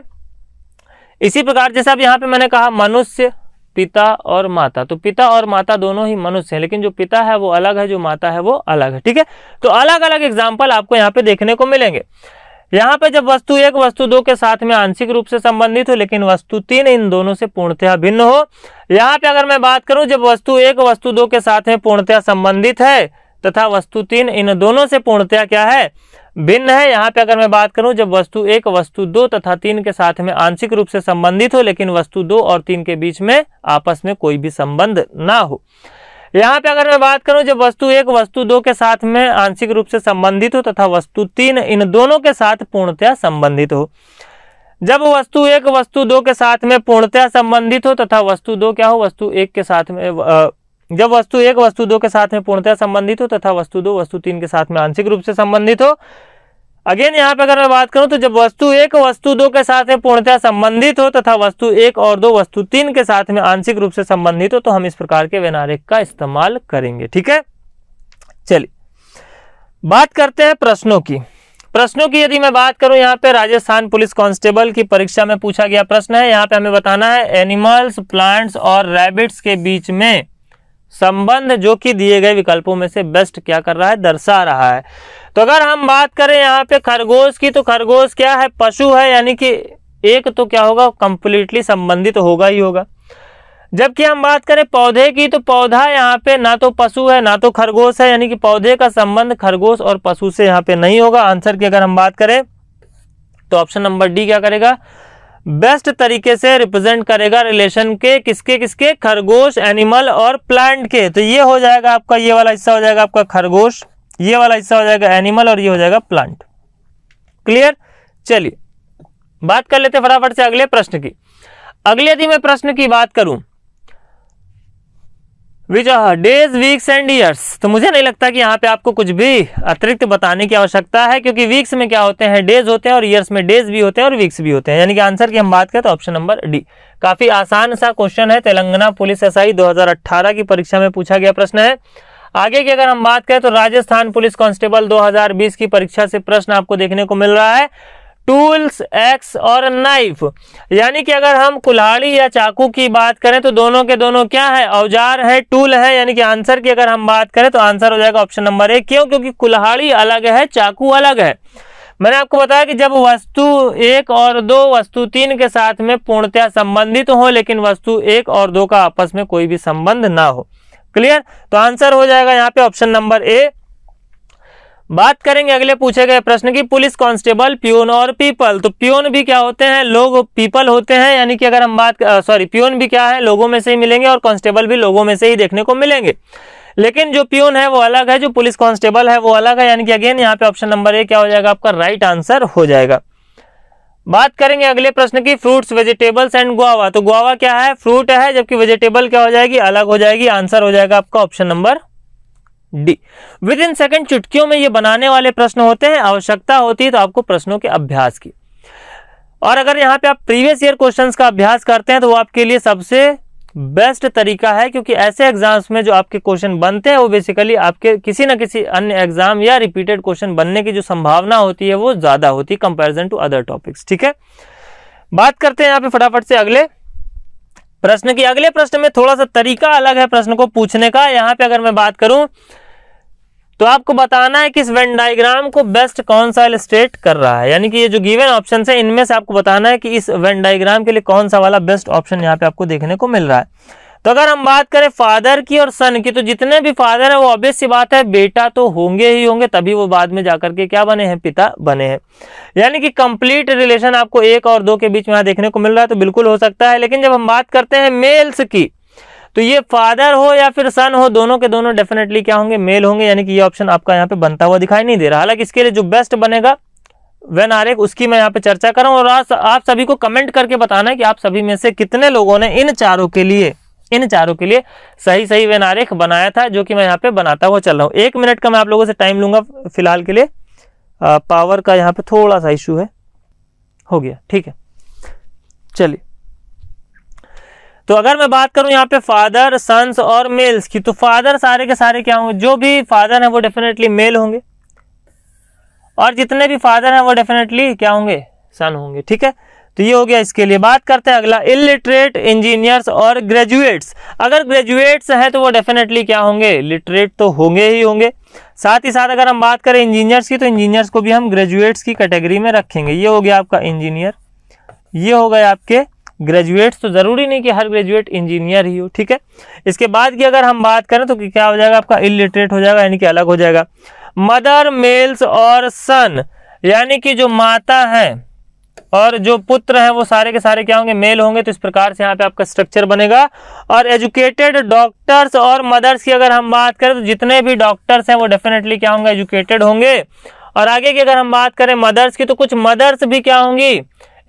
इसी प्रकार जैसे अब यहाँ पे मैंने कहा मनुष्य पिता और माता तो पिता और माता दोनों ही मनुष्य हैं लेकिन जो पिता है वो अलग है जो माता है वो अलग है ठीक है तो अलग अलग एग्जाम्पल आपको यहाँ पे देखने को मिलेंगे यहाँ पे जब वस्तु एक वस्तु दो के साथ में आंशिक रूप से संबंधित हो लेकिन वस्तु तीन इन दोनों से पूर्णतया भिन्न हो यहाँ पे अगर मैं बात करूं जब वस्तु एक वस्तु दो के साथ में पूर्णतया संबंधित है तथा वस्तु तीन इन दोनों से पूर्णतया क्या है भिन्न है यहाँ पे अगर मैं बात करूं जब वस्तु एक वस्तु दो तथा तीन के साथ में आंशिक रूप से संबंधित हो लेकिन वस्तु दो और तीन के बीच में आपस में कोई भी संबंध ना हो यहाँ पे अगर मैं बात करूं जब वस्तु एक वस्तु दो के साथ में आंशिक रूप से संबंधित हो तथा वस्तु तीन इन दोनों के साथ पूर्णतया संबंधित हो जब वस्तु एक वस्तु दो के साथ में पूर्णतया संबंधित हो तथा वस्तु दो क्या हो वस्तु एक के साथ में जब वस्तु एक वस्तु दो के साथ में पूर्णतया संबंधित हो तथा वस्तु दो वस्तु तीन के साथ में आंशिक रूप से संबंधित हो अगेन यहाँ पे अगर मैं बात करूं तो जब वस्तु एक वस्तु दो के साथ में पूर्णतया संबंधित हो तथा वस्तु एक और दो वस्तु तीन के साथ में आंशिक रूप से संबंधित हो तो हम इस प्रकार के वेनारिक का इस्तेमाल करेंगे ठीक है चलिए बात करते हैं प्रश्नों की प्रश्नों की यदि मैं बात करूं यहाँ पे राजस्थान पुलिस कांस्टेबल की परीक्षा में पूछा गया प्रश्न है यहाँ पे हमें बताना है एनिमल्स प्लांट्स और रैबिट्स के बीच में संबंध जो कि दिए गए विकल्पों में से बेस्ट क्या कर रहा है दर्शा रहा है तो अगर हम बात करें यहाँ पे खरगोश की तो खरगोश क्या है पशु है यानी कि एक तो क्या होगा कंप्लीटली संबंधित तो होगा ही होगा जबकि हम बात करें पौधे की तो पौधा यहाँ पे ना तो पशु है ना तो खरगोश है यानी कि पौधे का संबंध खरगोश और पशु से यहाँ पे नहीं होगा आंसर की अगर हम बात करें तो ऑप्शन नंबर डी क्या करेगा बेस्ट तरीके से रिप्रेजेंट करेगा रिलेशन के किसके किसके खरगोश एनिमल और प्लांट के तो ये हो जाएगा आपका ये वाला हिस्सा हो जाएगा आपका खरगोश ये वाला हिस्सा हो जाएगा एनिमल और ये हो जाएगा प्लांट क्लियर चलिए बात कर लेते फटाफट से अगले प्रश्न की अगले यदि मैं प्रश्न की बात करूं which are days weeks and years तो मुझे नहीं लगता कि यहाँ पे आपको कुछ भी अतिरिक्त बताने की आवश्यकता है क्योंकि वीक्स में क्या होते हैं डेज होते हैं और ईयर्स में डेज भी होते हैं और वीक्स भी होते हैं यानी कि आंसर की हम बात करें तो ऑप्शन नंबर डी काफी आसान सा क्वेश्चन है तेलंगाना पुलिस एसआई आई की परीक्षा में पूछा गया प्रश्न है आगे की अगर हम बात करें तो राजस्थान पुलिस कांस्टेबल 2020 की परीक्षा से प्रश्न आपको देखने को मिल रहा है टूल्स एक्स और नाइफ यानी कि अगर हम कुल्हाड़ी या चाकू की बात करें तो दोनों के दोनों क्या है औजार है टूल है यानी कि आंसर की अगर हम बात करें तो आंसर हो जाएगा ऑप्शन नंबर एक क्यों क्योंकि कुल्हाड़ी अलग है चाकू अलग है मैंने आपको बताया कि जब वस्तु एक और दो वस्तु तीन के साथ में पूर्णतया संबंधित तो हो लेकिन वस्तु एक और दो का आपस में कोई भी संबंध ना हो क्लियर तो आंसर हो जाएगा यहाँ पे ऑप्शन नंबर ए बात करेंगे अगले पूछे गए प्रश्न की पुलिस कांस्टेबल प्योन और पीपल तो प्योन भी क्या होते हैं लोग पीपल होते हैं यानी कि अगर हम बात सॉरी प्योन भी क्या है लोगों में से ही मिलेंगे और कांस्टेबल भी लोगों में से ही देखने को मिलेंगे लेकिन जो प्योन है वो अलग है जो पुलिस कांस्टेबल है वो अलग है यानी कि अगेन यहाँ पे ऑप्शन नंबर ए क्या हो जाएगा आपका राइट आंसर हो जाएगा बात करेंगे अगले प्रश्न की फ्रूट्स वेजिटेबल्स एंड गुआवा तो गुआवा क्या है फ्रूट है जबकि वेजिटेबल क्या हो जाएगी अलग हो जाएगी आंसर हो जाएगा आपका option number D within second चुटकियों में ये बनाने वाले प्रश्न होते हैं आवश्यकता होती है तो आपको प्रश्नों के अभ्यास की और अगर यहाँ पे आप प्रीवियस ईयर क्वेश्चंस का अभ्यास करते हैं तो वो आपके लिए सबसे बेस्ट तरीका है क्योंकि ऐसे एग्जाम्स में जो आपके क्वेश्चन बनते हैं वो बेसिकली आपके किसी ना किसी अन्य एग्जाम या रिपीटेड क्वेश्चन बनने की जो संभावना होती है वो ज़्यादा होती है कंपेरिजन टू अदर टॉपिक्स ठीक है बात करते हैं यहाँ पे फटाफट से अगले प्रश्न की अगले प्रश्न में थोड़ा सा तरीका अलग है प्रश्न को पूछने का यहाँ पे अगर मैं बात करूं तो आपको बताना है कि इस वेन डायग्राम को बेस्ट कौन सा इलस्ट्रेट कर रहा है यानी कि ये जो गिवन ऑप्शन है इनमें से आपको बताना है कि इस वेन डायग्राम के लिए कौन सा वाला बेस्ट ऑप्शन यहाँ पे आपको देखने को मिल रहा है तो अगर हम बात करें फादर की और सन की तो जितने भी फादर है वो ऑब्वियस सी बात है बेटा तो होंगे ही होंगे तभी वो बाद में जाकर के क्या बने हैं पिता बने हैं यानी कि कंप्लीट रिलेशन आपको एक और दो के बीच में यहां देखने को मिल रहा है तो बिल्कुल हो सकता है लेकिन जब हम बात करते हैं मेल्स की तो ये फादर हो या फिर सन हो दोनों के दोनों डेफिनेटली क्या होंगे मेल होंगे यानी कि ये ऑप्शन आपका यहाँ पे बनता हुआ दिखाई नहीं दे रहा हालांकि इसके लिए जो बेस्ट बनेगा वेन आरेख उसकी मैं यहाँ पे चर्चा करूँ और आप सभी को कमेंट करके बताना है कि आप सभी में से कितने लोगों ने इन चारों के लिए इन चारों के लिए सही सही वेन आरेख बनाया था जो कि मैं यहाँ पे बनाता हुआ चल रहा हूँ एक मिनट का मैं आप लोगों से टाइम लूंगा फिलहाल के लिए आ, पावर का यहाँ पे थोड़ा सा इशू है हो गया ठीक है चलिए तो अगर मैं बात करूं यहाँ पे फादर सन्स और मेल्स की तो फादर सारे के सारे क्या होंगे जो भी फादर हैं वो डेफिनेटली मेल होंगे और जितने भी फादर हैं वो डेफिनेटली क्या होंगे सन होंगे ठीक है तो ये हो गया इसके लिए बात करते हैं अगला इलिटरेट इंजीनियर्स और ग्रेजुएट्स अगर ग्रेजुएट्स हैं तो वो डेफिनेटली क्या होंगे लिटरेट तो होंगे ही होंगे साथ ही साथ अगर हम बात करें इंजीनियर्स की तो इंजीनियर्स को भी हम ग्रेजुएट्स की कैटेगरी में रखेंगे ये हो गया आपका इंजीनियर ये हो गए आपके ग्रेजुएट्स तो ज़रूरी नहीं कि हर ग्रेजुएट इंजीनियर ही हो ठीक है इसके बाद की अगर हम बात करें तो क्या हो जाएगा आपका इलिटरेट हो जाएगा यानी कि अलग हो जाएगा मदर मेल्स और सन यानी कि जो माता है और जो पुत्र हैं वो सारे के सारे क्या होंगे मेल होंगे तो इस प्रकार से यहाँ पे आपका स्ट्रक्चर बनेगा और एजुकेटेड डॉक्टर्स और मदर्स की अगर हम बात करें तो जितने भी डॉक्टर्स हैं वो डेफिनेटली क्या होंगे एजुकेटेड होंगे और आगे की अगर हम बात करें मदर्स की तो कुछ मदर्स भी क्या होंगी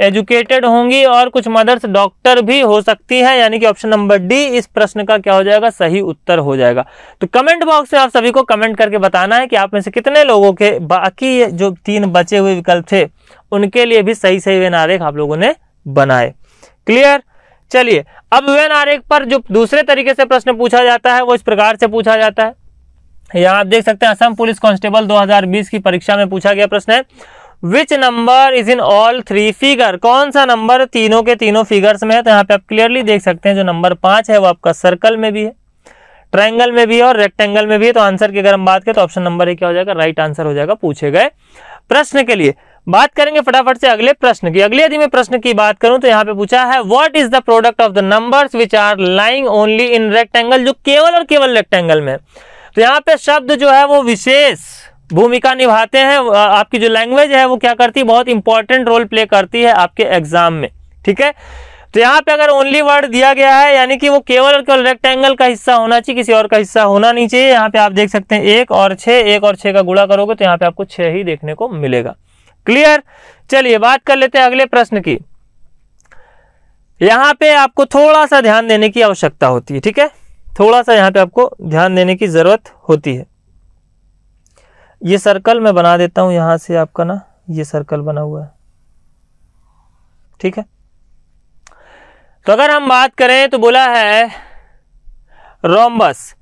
एजुकेटेड होंगी और कुछ मदर्स डॉक्टर भी हो सकती है यानी कि ऑप्शन नंबर डी इस प्रश्न का क्या हो जाएगा सही उत्तर हो जाएगा तो कमेंट बॉक्स में आप सभी को कमेंट करके बताना है कि आप में से कितने लोगों के बाकी जो तीन बचे हुए विकल्प थे उनके लिए भी सही सही वेन आरेख आप लोगों ने बनाए क्लियर चलिए अब वेन आरेख पर जो दूसरे तरीके से प्रश्न पूछा जाता है वो इस प्रकार से पूछा जाता है यहाँ आप देख सकते हैं असम पुलिस कांस्टेबल 2020 की परीक्षा में पूछा गया प्रश्न है which number is in all three figure कौन सा नंबर तीनों के तीनों फिगर्स में है तो यहाँ पे आप क्लियरली देख सकते हैं जो नंबर पांच है वो आपका सर्कल में भी है ट्राइंगल में भी है और रेक्टेंगल में भी है तो आंसर की अगर हम बात करें तो ऑप्शन नंबर ए क्या हो जाएगा राइट आंसर हो जाएगा पूछे गए प्रश्न के लिए बात करेंगे फटाफट से अगले प्रश्न की अगले यदि मैं प्रश्न की बात करूं तो यहाँ पे पूछा है what is the product of the numbers which are lying only in rectangle जो केवल और केवल रेक्टेंगल में तो यहाँ पे शब्द जो है वो विशेष भूमिका निभाते हैं आपकी जो लैंग्वेज है वो क्या करती है बहुत इंपॉर्टेंट रोल प्ले करती है आपके एग्जाम में ठीक है तो यहाँ पे अगर ओनली वर्ड दिया गया है यानी कि वो केवल और केवल रेक्टेंगल का हिस्सा होना चाहिए किसी और का हिस्सा होना नहीं चाहिए यहाँ पे आप देख सकते हैं एक और छह एक और छह का गुड़ा करोगे तो यहाँ पे आपको छह ही देखने को मिलेगा क्लियर चलिए बात कर लेते हैं अगले प्रश्न की यहाँ पे आपको थोड़ा सा ध्यान देने की आवश्यकता होती है ठीक है थोड़ा सा यहाँ पे आपको ध्यान देने की जरूरत होती है ये सर्कल मैं बना देता हूँ यहाँ से आपका ना ये सर्कल बना हुआ है ठीक है तो अगर हम बात करें तो बोला है rhombus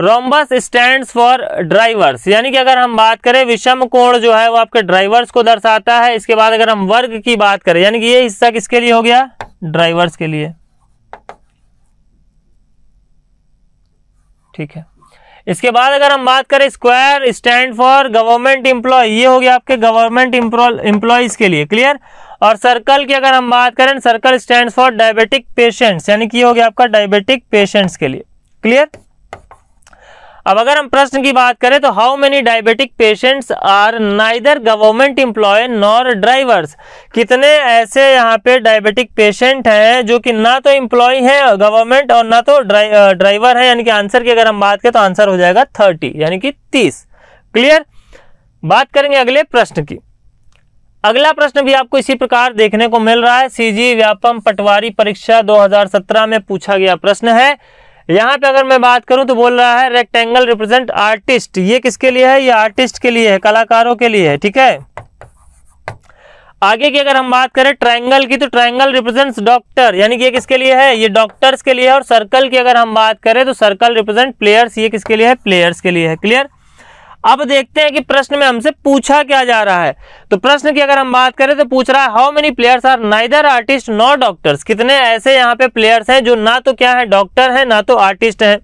rhombus stand for drivers यानी कि अगर हम बात करें विषम कोण जो है वो आपके ड्राइवर्स को दर्शाता है इसके बाद अगर हम वर्ग की बात करें यानी कि ये हिस्सा किसके लिए हो गया ड्राइवर्स के लिए ठीक है इसके बाद अगर हम बात करें square stand for government employ ये हो गया आपके गवर्नमेंट एम्प्लॉयज के लिए क्लियर और सर्कल की अगर हम बात करें circle stand for diabetic patients यानी कि हो गया आपका डायबिटिक पेशेंट्स के लिए क्लियर अब अगर हम प्रश्न की बात करें तो how many diabetic patients are neither government employ nor drivers कितने ऐसे यहाँ पे डायबिटिक पेशेंट हैं जो कि ना तो इंप्लॉय है गवर्नमेंट और ना तो ड्राइवर है यानी कि आंसर की अगर हम बात करें तो आंसर हो जाएगा थर्टी यानी कि तीस क्लियर बात करेंगे अगले प्रश्न की अगला प्रश्न भी आपको इसी प्रकार देखने को मिल रहा है सीजी व्यापम पटवारी परीक्षा 2017 में पूछा गया प्रश्न है यहाँ पे अगर मैं बात करूँ तो बोल रहा है रेक्टेंगल रिप्रेजेंट आर्टिस्ट ये किसके लिए है ये आर्टिस्ट के लिए है कलाकारों के लिए है ठीक है आगे की अगर हम बात करें ट्रायंगल की तो ट्रायंगल रिप्रेजेंट्स डॉक्टर यानी कि ये किसके लिए है ये डॉक्टर्स के लिए है और सर्कल की अगर हम बात करें तो सर्कल रिप्रेजेंट प्लेयर्स ये किसके लिए है प्लेयर्स के लिए है क्लियर अब देखते हैं कि प्रश्न में हमसे पूछा क्या जा रहा है तो प्रश्न की अगर हम बात करें तो पूछ रहा है how many players are neither artist nor doctors कितने ऐसे यहाँ पे प्लेयर्स हैं जो ना तो क्या है डॉक्टर है ना तो आर्टिस्ट है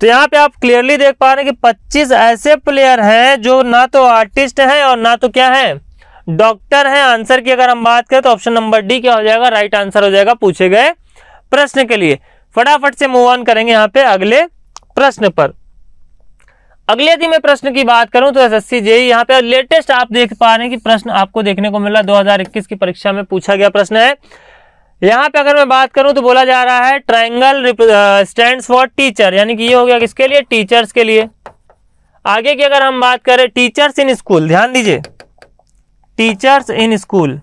तो यहाँ पे आप क्लियरली देख पा रहे हैं कि 25 ऐसे प्लेयर हैं जो ना तो आर्टिस्ट हैं और ना तो क्या है डॉक्टर हैं आंसर की अगर हम बात करें तो ऑप्शन नंबर डी क्या हो जाएगा राइट आंसर हो जाएगा पूछे गए प्रश्न के लिए फटाफट से मूव ऑन करेंगे यहाँ पे अगले प्रश्न पर अगले यदि मैं प्रश्न की बात करूं तो एसएससी जेई यहाँ पे लेटेस्ट आप देख पा रहे हैं कि प्रश्न आपको देखने को मिला 2021 की परीक्षा में पूछा गया प्रश्न है यहाँ पे अगर मैं बात करूं तो बोला जा रहा है ट्राइंगल स्टैंड फॉर टीचर यानी कि ये हो गया किसके लिए टीचर्स के लिए आगे की अगर हम बात करें टीचर्स इन स्कूल ध्यान दीजिए टीचर्स इन स्कूल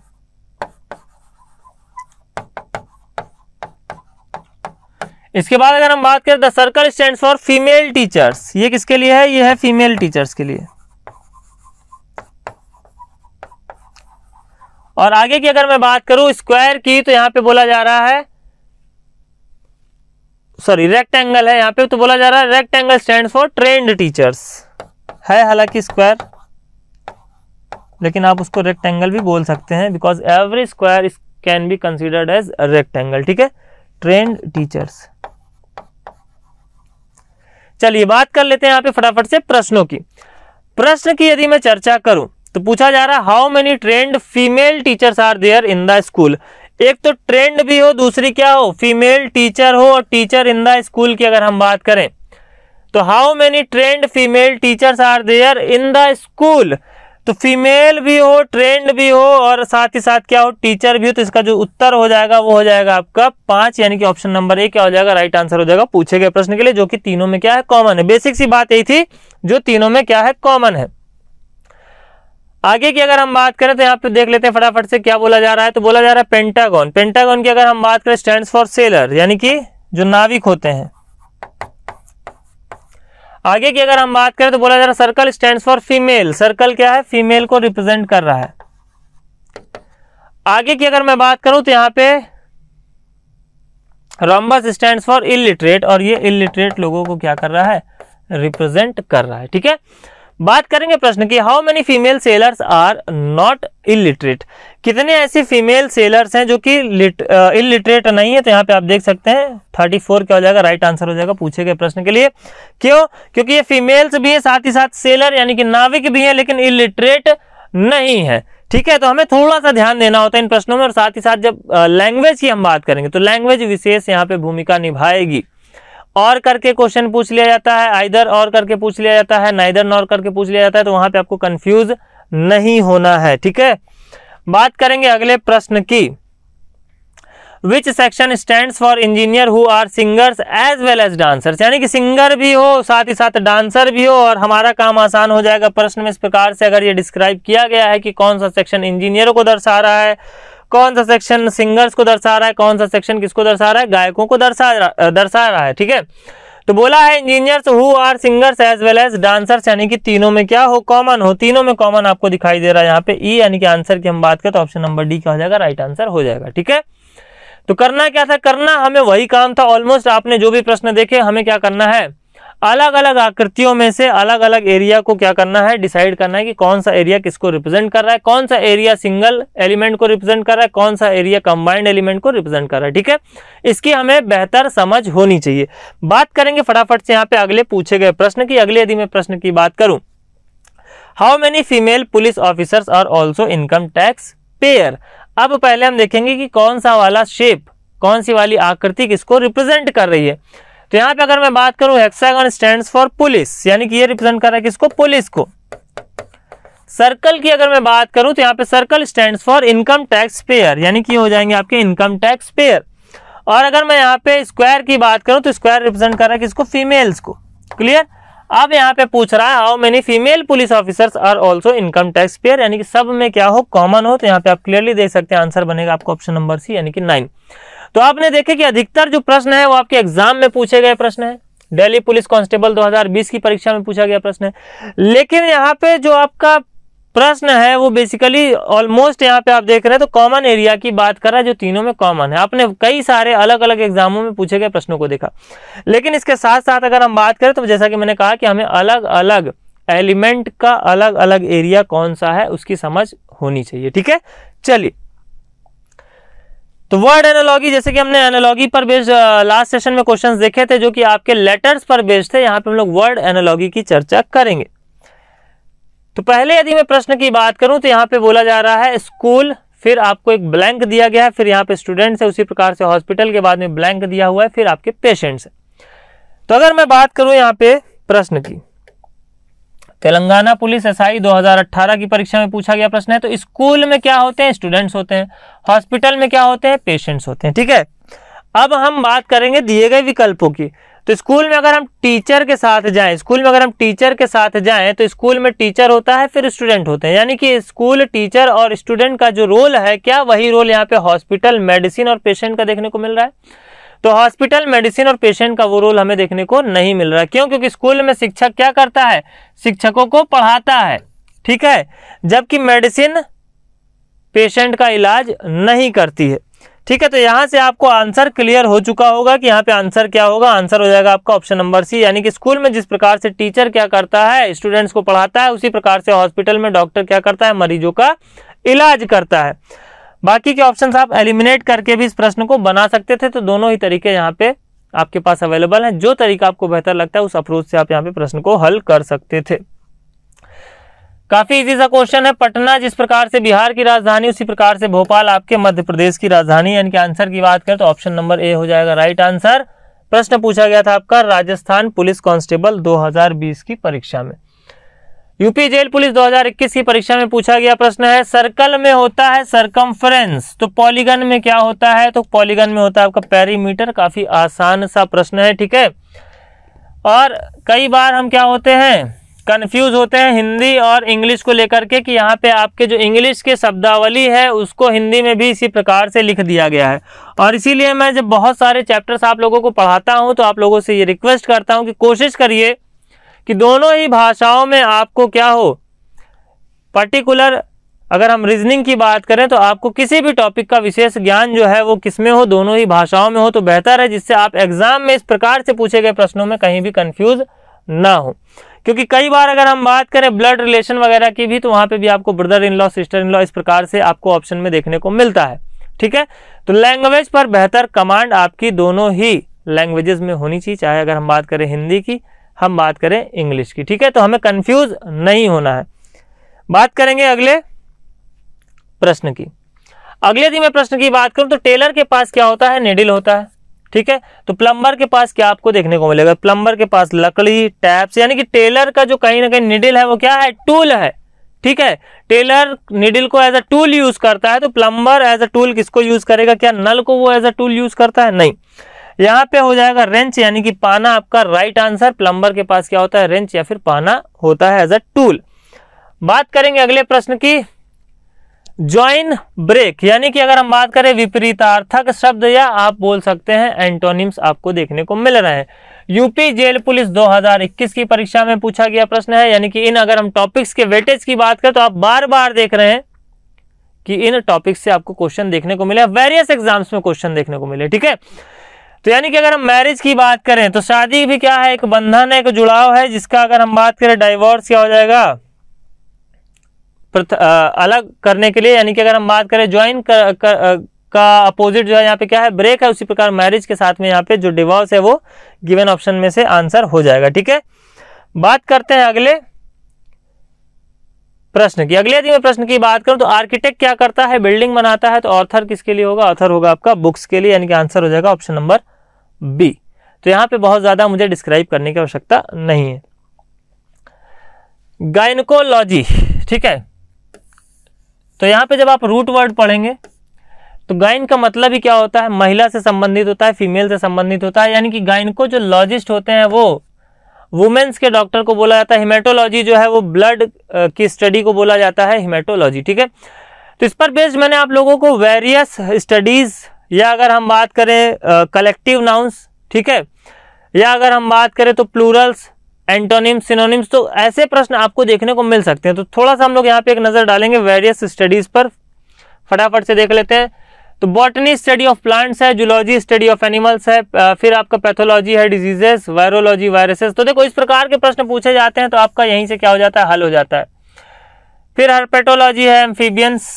इसके बाद अगर हम बात करें the circle stand for female teachers ये किसके लिए है ये है फीमेल टीचर्स के लिए और आगे की अगर मैं बात करूं स्क्वायर की तो यहां पे बोला जा रहा है सॉरी रेक्टेंगल है यहां पे तो बोला जा रहा है rectangle stand for trained teachers है हालांकि स्क्वायर लेकिन आप उसको रेक्टेंगल भी बोल सकते हैं because every square can be considered as rectangle ठीक है ट्रेंड टीचर्स चलिए बात कर लेते हैं यहां पे फटाफट से प्रश्नों की प्रश्न की यदि मैं चर्चा करूं तो पूछा जा रहा how many trained female teachers are there in the school एक तो ट्रेंड भी हो दूसरी क्या हो फीमेल टीचर हो और टीचर इन द स्कूल की अगर हम बात करें तो how many trained female teachers are there in the school तो फीमेल भी हो ट्रेंड भी हो और साथ ही साथ क्या हो टीचर भी हो तो इसका जो उत्तर हो जाएगा वो हो जाएगा आपका पांच यानी कि ऑप्शन नंबर ए क्या हो जाएगा राइट आंसर हो जाएगा पूछे गए प्रश्न के लिए जो कि तीनों में क्या है कॉमन है बेसिक सी बात यही थी जो तीनों में क्या है कॉमन है आगे की अगर हम बात करें तो यहाँ पे देख लेते हैं फटाफट से क्या बोला जा रहा है तो बोला जा रहा है पेंटागॉन पेंटागॉन की अगर हम बात करें स्टैंड फॉर सेलर यानी कि जो नाविक होते हैं आगे की अगर हम बात करें तो बोला जा रहा circle stand for female circle क्या है फीमेल को रिप्रेजेंट कर रहा है आगे की अगर मैं बात करूं तो यहां पे रॉम्बस स्टैंड फॉर इलिटरेट और ये इलिटरेट लोगों को क्या कर रहा है रिप्रेजेंट कर रहा है ठीक है बात करेंगे प्रश्न की how many female sellers are not illiterate कितने ऐसे फीमेल सेलर्स हैं जो कि इलिटरेट uh, नहीं है तो यहाँ पे आप देख सकते हैं थर्टी फोर क्या हो जाएगा राइट आंसर हो जाएगा पूछे गए प्रश्न के लिए क्यों क्योंकि ये फीमेल्स भी हैं साथ ही साथ सेलर यानी कि नाविक भी हैं लेकिन इलिटरेट नहीं है ठीक है तो हमें थोड़ा सा ध्यान देना होता है इन प्रश्नों में और साथ ही साथ जब लैंग्वेज uh, की हम बात करेंगे तो लैंग्वेज विशेष यहाँ पे भूमिका निभाएगी और करके क्वेश्चन पूछ लिया जाता है आइदर और करके पूछ लिया जाता है नाइदर नॉर करके पूछ लिया जाता है तो वहां पे आपको कंफ्यूज नहीं होना है ठीक है बात करेंगे अगले प्रश्न की which section stand for engineer who are singers as well as dancer यानी कि सिंगर भी हो साथ ही साथ डांसर भी हो और हमारा काम आसान हो जाएगा प्रश्न में इस प्रकार से अगर ये डिस्क्राइब किया गया है कि कौन सा सेक्शन इंजीनियरों को दर्शा रहा है कौन सा सेक्शन सिंगर्स को दर्शा रहा है कौन सा सेक्शन किसको दर्शा रहा है गायकों को दर्शा दर्शा रहा है ठीक है तो बोला है engineers who are singers as well as dancers यानी कि तीनों में क्या हो कॉमन हो तीनों में कॉमन आपको दिखाई दे रहा है यहाँ पे ई e, यानी कि आंसर की हम बात करें तो ऑप्शन नंबर डी क्या हो जाएगा राइट आंसर हो जाएगा ठीक है तो करना क्या था करना हमें वही काम था ऑलमोस्ट आपने जो भी प्रश्न देखे हमें क्या करना है अलग अलग आकृतियों में से अलग अलग एरिया को क्या करना है डिसाइड करना है कि कौन सा एरिया किसको रिप्रेजेंट कर रहा है कौन सा एरिया सिंगल एलिमेंट को रिप्रेजेंट कर रहा है कौन सा एरिया कंबाइंड एलिमेंट को रिप्रेजेंट कर रहा है ठीक है इसकी हमें बेहतर समझ होनी चाहिए बात करेंगे फटाफट से यहाँ पे अगले पूछे गए प्रश्न की अगले यदि मैं प्रश्न की बात करूं how many female police officers are also income tax payer अब पहले हम देखेंगे कि कौन सा वाला शेप कौन सी वाली आकृति किसको रिप्रेजेंट कर रही है तो यहां पे अगर मैं बात करूं हेक्सागन स्टैंड फॉर पुलिस यानी कि ये रिप्रेजेंट कर रहा है किसको पुलिस को सर्कल की अगर मैं बात करूं तो यहां पे circle stand for income tax payer यानी कि हो जाएंगे आपके इनकम टैक्स पेयर और अगर मैं यहाँ पे स्क्वायर की बात करूं तो स्क्वायर रिप्रेजेंट कर रहा है किसको फीमेल्स को क्लियर अब यहाँ पे पूछ रहा है how many female police officers are also income tax payer यानी कि सब में क्या हो कॉमन हो तो यहाँ पे आप क्लियरली देख सकते हैं आंसर बनेगा आपको ऑप्शन नंबर सी यानी कि नाइन तो आपने देखे कि अधिकतर जो प्रश्न है वो आपके एग्जाम में पूछे गए प्रश्न है दिल्ली पुलिस कांस्टेबल 2020 की परीक्षा में पूछा गया प्रश्न है लेकिन यहाँ पे जो आपका प्रश्न है वो बेसिकली ऑलमोस्ट यहाँ पे आप देख रहे हैं तो कॉमन एरिया की बात कर रहा है जो तीनों में कॉमन है आपने कई सारे अलग अलग एग्जामों में पूछे गए प्रश्नों को देखा लेकिन इसके साथ साथ अगर हम बात करें तो जैसा कि मैंने कहा कि हमें अलग अलग एलिमेंट का अलग अलग एरिया कौन सा है उसकी समझ होनी चाहिए ठीक है चलिए तो वर्ड एनोलॉगी जैसे कि हमने एनोलॉगी पर बेस्ड लास्ट सेशन में क्वेश्चन देखे थे जो कि आपके लेटर्स पर बेस्ड थे यहाँ पे हम लोग वर्ड एनोलॉगी की चर्चा करेंगे तो पहले यदि मैं प्रश्न की बात करूं तो यहाँ पे बोला जा रहा है स्कूल फिर आपको एक ब्लैंक दिया गया है फिर यहाँ पे स्टूडेंट्स है उसी प्रकार से हॉस्पिटल के बाद में ब्लैंक दिया हुआ है फिर आपके पेशेंट्स है तो अगर मैं बात करूँ यहाँ पे प्रश्न की तेलंगाना पुलिस एसआई 2018 की परीक्षा में पूछा गया प्रश्न है तो स्कूल में क्या होते हैं स्टूडेंट्स होते हैं हॉस्पिटल में क्या होते हैं पेशेंट्स होते हैं ठीक है अब हम बात करेंगे दिए गए विकल्पों की तो स्कूल में अगर हम टीचर के साथ जाएं स्कूल में अगर हम टीचर के साथ जाएं तो स्कूल में टीचर होता है फिर स्टूडेंट होते हैं यानी कि स्कूल टीचर और स्टूडेंट का जो रोल है क्या वही रोल यहाँ पे हॉस्पिटल मेडिसिन और पेशेंट का देखने को मिल रहा है तो हॉस्पिटल मेडिसिन और पेशेंट का वो रोल हमें देखने को नहीं मिल रहा क्यों क्योंकि स्कूल में शिक्षक क्या करता है शिक्षकों को पढ़ाता है ठीक है जबकि मेडिसिन पेशेंट का इलाज नहीं करती है ठीक है तो यहाँ से आपको आंसर क्लियर हो चुका होगा कि यहाँ पे आंसर क्या होगा आंसर हो जाएगा आपका ऑप्शन नंबर सी यानी कि स्कूल में जिस प्रकार से टीचर क्या करता है स्टूडेंट्स को पढ़ाता है उसी प्रकार से हॉस्पिटल में डॉक्टर क्या करता है मरीजों का इलाज करता है बाकी के ऑप्शन आप एलिमिनेट करके भी इस प्रश्न को बना सकते थे तो दोनों ही तरीके यहाँ पे आपके पास अवेलेबल हैं जो तरीका आपको बेहतर लगता है उस अप्रोच से आप यहाँ पे प्रश्न को हल कर सकते थे काफी इजी सा क्वेश्चन है पटना जिस प्रकार से बिहार की राजधानी उसी प्रकार से भोपाल आपके मध्य प्रदेश की राजधानी यानी कि आंसर की बात करें तो ऑप्शन नंबर ए हो जाएगा राइट आंसर प्रश्न पूछा गया था आपका राजस्थान पुलिस कांस्टेबल 2020 की परीक्षा में यूपी जेल पुलिस 2021 की परीक्षा में पूछा गया प्रश्न है सर्कल में होता है सरकमफ्रेंस तो पॉलीगन में क्या होता है तो पॉलीगन में होता है आपका पेरीमीटर काफी आसान सा प्रश्न है ठीक है और कई बार हम क्या होते हैं कन्फ्यूज होते हैं हिंदी और इंग्लिश को लेकर के कि यहाँ पे आपके जो इंग्लिश के शब्दावली है उसको हिंदी में भी इसी प्रकार से लिख दिया गया है और इसीलिए मैं जब बहुत सारे चैप्टर्स आप लोगों को पढ़ाता हूँ तो आप लोगों से ये रिक्वेस्ट करता हूँ कि कोशिश करिए कि दोनों ही भाषाओं में आपको क्या हो पर्टिकुलर अगर हम रीजनिंग की बात करें तो आपको किसी भी टॉपिक का विशेष ज्ञान जो है वो किस में हो दोनों ही भाषाओं में हो तो बेहतर है जिससे आप एग्जाम में इस प्रकार से पूछे गए प्रश्नों में कहीं भी कन्फ्यूज़ ना हो क्योंकि कई बार अगर हम बात करें ब्लड रिलेशन वगैरह की भी तो वहां पे भी आपको brother in law sister in law इस प्रकार से आपको ऑप्शन में देखने को मिलता है ठीक है तो लैंग्वेज पर बेहतर कमांड आपकी दोनों ही लैंग्वेजेस में होनी चाहिए चाहे अगर हम बात करें हिंदी की हम बात करें इंग्लिश की ठीक है तो हमें कंफ्यूज नहीं होना है बात करेंगे अगले प्रश्न की अगले यदि मैं प्रश्न की बात करूं तो टेलर के पास क्या होता है नेडिल होता है ठीक है तो प्लम्बर के पास क्या आपको देखने को मिलेगा प्लम्बर के पास लकड़ी टैप्स यानी कि टेलर का जो कहीं ना कहीं निडिल है वो क्या है टूल है ठीक है टेलर निडिल को एज अ टूल यूज करता है तो प्लम्बर एज अ टूल किसको यूज करेगा क्या नल को वो एज अ टूल यूज करता है नहीं यहाँ पे हो जाएगा रेंच यानी कि पाना आपका राइट आंसर प्लम्बर के पास क्या होता है रेंच या फिर पाना होता है एज अ टूल बात करेंगे अगले प्रश्न की ज्वाइन ब्रेक यानी कि अगर हम बात करें विपरीतार्थक शब्द या आप बोल सकते हैं एंटोनिम्स आपको देखने को मिल रहे हैं यूपी जेल पुलिस 2021 की परीक्षा में पूछा गया प्रश्न है यानी कि इन अगर हम टॉपिक्स के वेटेज की बात करें तो आप बार बार देख रहे हैं कि इन टॉपिक्स से आपको क्वेश्चन देखने को मिले वेरियस एग्जाम्स में क्वेश्चन देखने को मिले ठीक है तो यानी कि अगर हम मैरिज की बात करें तो शादी भी क्या है एक बंधन है एक जुड़ाव है जिसका अगर हम बात करें डाइवोर्स क्या हो जाएगा आ, अलग करने के लिए यानी कि अगर हम बात करें ज्वाइन कर, कर, का अपोजिट जो है यहाँ पे क्या है ब्रेक है उसी प्रकार मैरिज के साथ में यहाँ पे जो डिवोर्स है वो गिवन ऑप्शन में से आंसर हो जाएगा ठीक है बात करते हैं अगले प्रश्न की अगले यदि मैं प्रश्न की बात करूं तो आर्किटेक्ट क्या करता है बिल्डिंग बनाता है तो ऑर्थर किसके लिए होगा ऑर्थर होगा आपका बुक्स के लिए यानी कि आंसर हो जाएगा ऑप्शन नंबर बी तो यहां पे बहुत ज़्यादा मुझे डिस्क्राइब करने की आवश्यकता नहीं है गायनकोलॉजी ठीक है तो यहां पे जब आप रूट वर्ड पढ़ेंगे तो गायन का मतलब ही क्या होता है महिला से संबंधित होता है फीमेल से संबंधित होता है यानी कि गायन को जो लॉजिस्ट होते हैं वो वुमेन्स के डॉक्टर को बोला जाता है हिमेटोलॉजी जो है वो ब्लड की स्टडी को बोला जाता है हिमेटोलॉजी ठीक है तो इस पर बेस्ड मैंने आप लोगों को वेरियस स्टडीज़ या अगर हम बात करें कलेक्टिव नाउंस ठीक है या अगर हम बात करें तो प्लूरल्स एंटोनिम्स सिनोनिम्स तो ऐसे प्रश्न आपको देखने को मिल सकते हैं तो थोड़ा सा हम लोग यहाँ पे एक नज़र डालेंगे वेरियस स्टडीज़ पर फटाफट से देख लेते हैं तो बॉटनी स्टडी ऑफ प्लांट्स है जूलॉजी स्टडी ऑफ एनिमल्स है फिर आपका पैथोलॉजी है डिजीजेस वायरोलॉजी वायरसेस तो देखो इस प्रकार के प्रश्न पूछे जाते हैं तो आपका यहीं से क्या हो जाता है हल हो जाता है फिर हरपेटोलॉजी है amphibians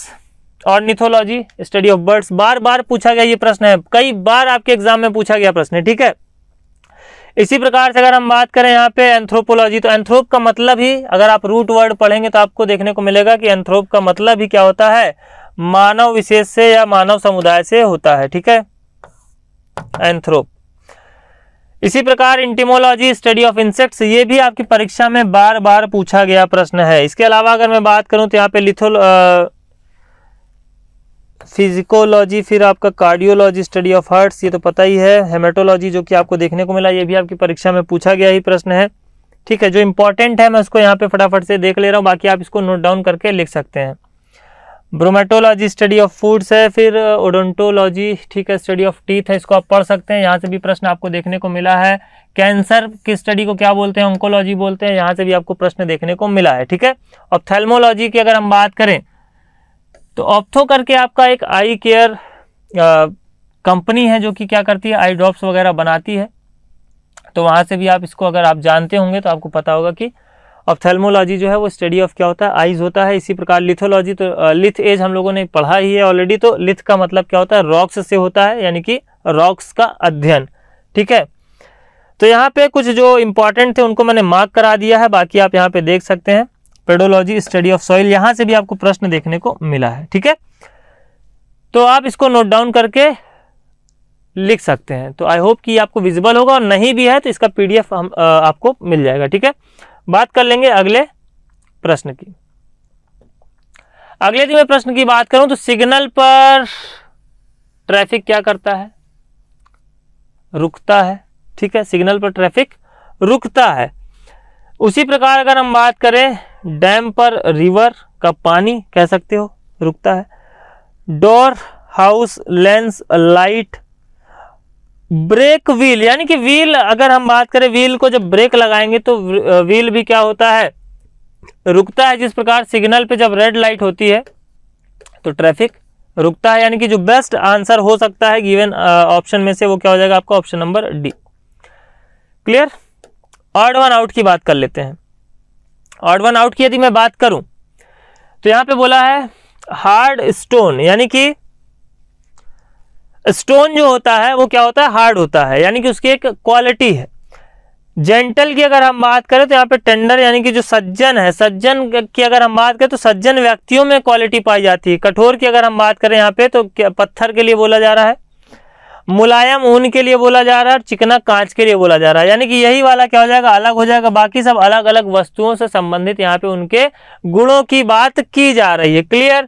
ornithology study of birds बार बार पूछा गया ये प्रश्न है कई बार आपके एग्जाम में पूछा गया प्रश्न है ठीक है इसी प्रकार से अगर हम बात करें यहाँ पे एंथ्रोपोलॉजी तो एंथ्रोप का मतलब ही अगर आप रूट वर्ड पढ़ेंगे तो आपको देखने को मिलेगा कि एंथ्रोप का मतलब ही क्या होता है मानव विशेष से या मानव समुदाय से होता है ठीक है एंथ्रोप इसी प्रकार इंटीमोलॉजी स्टडी ऑफ इंसेक्ट्स ये भी आपकी परीक्षा में बार बार पूछा गया प्रश्न है इसके अलावा अगर मैं बात करूं तो यहाँ पे लिथोल फिजिकोलॉजी फिर आपका कार्डियोलॉजी स्टडी ऑफ हार्ट्स ये तो पता ही है हेमेटोलॉजी जो कि आपको देखने को मिला ये भी आपकी परीक्षा में पूछा गया ही प्रश्न है ठीक है जो इंपॉर्टेंट है मैं उसको यहाँ पे फटाफट से देख ले रहा हूँ बाकी आप इसको नोट डाउन करके लिख सकते हैं ब्रोमेटोलॉजी स्टडी ऑफ फूड्स है फिर ओडोंटोलॉजी ठीक है स्टडी ऑफ टीथ है इसको आप पढ़ सकते हैं यहाँ से भी प्रश्न आपको देखने को मिला है कैंसर की स्टडी को क्या बोलते हैं ओंकोलॉजी बोलते हैं यहाँ से भी आपको प्रश्न देखने को मिला है ठीक है और थेलमोलॉजी की अगर हम बात करें तो ऑप्थो करके आपका एक आई केयर कंपनी है जो कि क्या करती है आई ड्रॉप्स वगैरह बनाती है तो वहाँ से भी आप इसको अगर आप जानते होंगे तो आपको पता होगा कि ऑप्थेलमोलॉजी जो है वो स्टडी ऑफ क्या होता है आइज होता है इसी प्रकार लिथोलॉजी तो लिथ एज हम लोगों ने पढ़ा ही है ऑलरेडी तो लिथ का मतलब क्या होता है रॉक्स से होता है यानी कि रॉक्स का अध्ययन ठीक है तो यहाँ पे कुछ जो इम्पॉर्टेंट थे उनको मैंने मार्क करा दिया है बाकी आप यहाँ पे देख सकते हैं पेडोलॉजी स्टडी ऑफ सॉइल यहां से भी आपको प्रश्न देखने को मिला है ठीक है तो आप इसको नोट डाउन करके लिख सकते हैं तो आई होप कि आपको विजिबल होगा और नहीं भी है तो इसका पीडीएफ हम आ, आपको मिल जाएगा ठीक है बात कर लेंगे अगले प्रश्न की अगले दिन मैं प्रश्न की बात करूं तो सिग्नल पर ट्रैफिक क्या करता है रुकता है ठीक है सिग्नल पर ट्रैफिक रुकता है उसी प्रकार अगर हम बात करें डैम पर रिवर का पानी कह सकते हो रुकता है door house lens light brake wheel यानी कि व्हील अगर हम बात करें व्हील को जब ब्रेक लगाएंगे तो व्हील भी क्या होता है रुकता है जिस प्रकार सिग्नल पे जब रेड लाइट होती है तो ट्रैफिक रुकता है यानी कि जो बेस्ट आंसर हो सकता है गिवन ऑप्शन में से वो क्या हो जाएगा आपका option number D clear odd one out की बात कर लेते हैं ऑड वन आउट की यदि मैं बात करूं तो यहाँ पे बोला है हार्ड स्टोन यानी कि स्टोन जो होता है वो क्या होता है हार्ड होता है यानी कि उसकी एक क्वालिटी है जेंटल की अगर हम बात करें तो यहाँ पे टेंडर यानी कि जो सज्जन है सज्जन की अगर हम बात करें तो सज्जन व्यक्तियों में क्वालिटी पाई जाती है कठोर की अगर हम बात करें यहाँ पे तो पत्थर के लिए बोला जा रहा है मुलायम ऊन के लिए बोला जा रहा है और चिकना कांच के लिए बोला जा रहा है यानी कि यही वाला क्या हो जाएगा अलग हो जाएगा बाकी सब अलग अलग वस्तुओं से संबंधित यहाँ पे उनके गुणों की बात की जा रही है क्लियर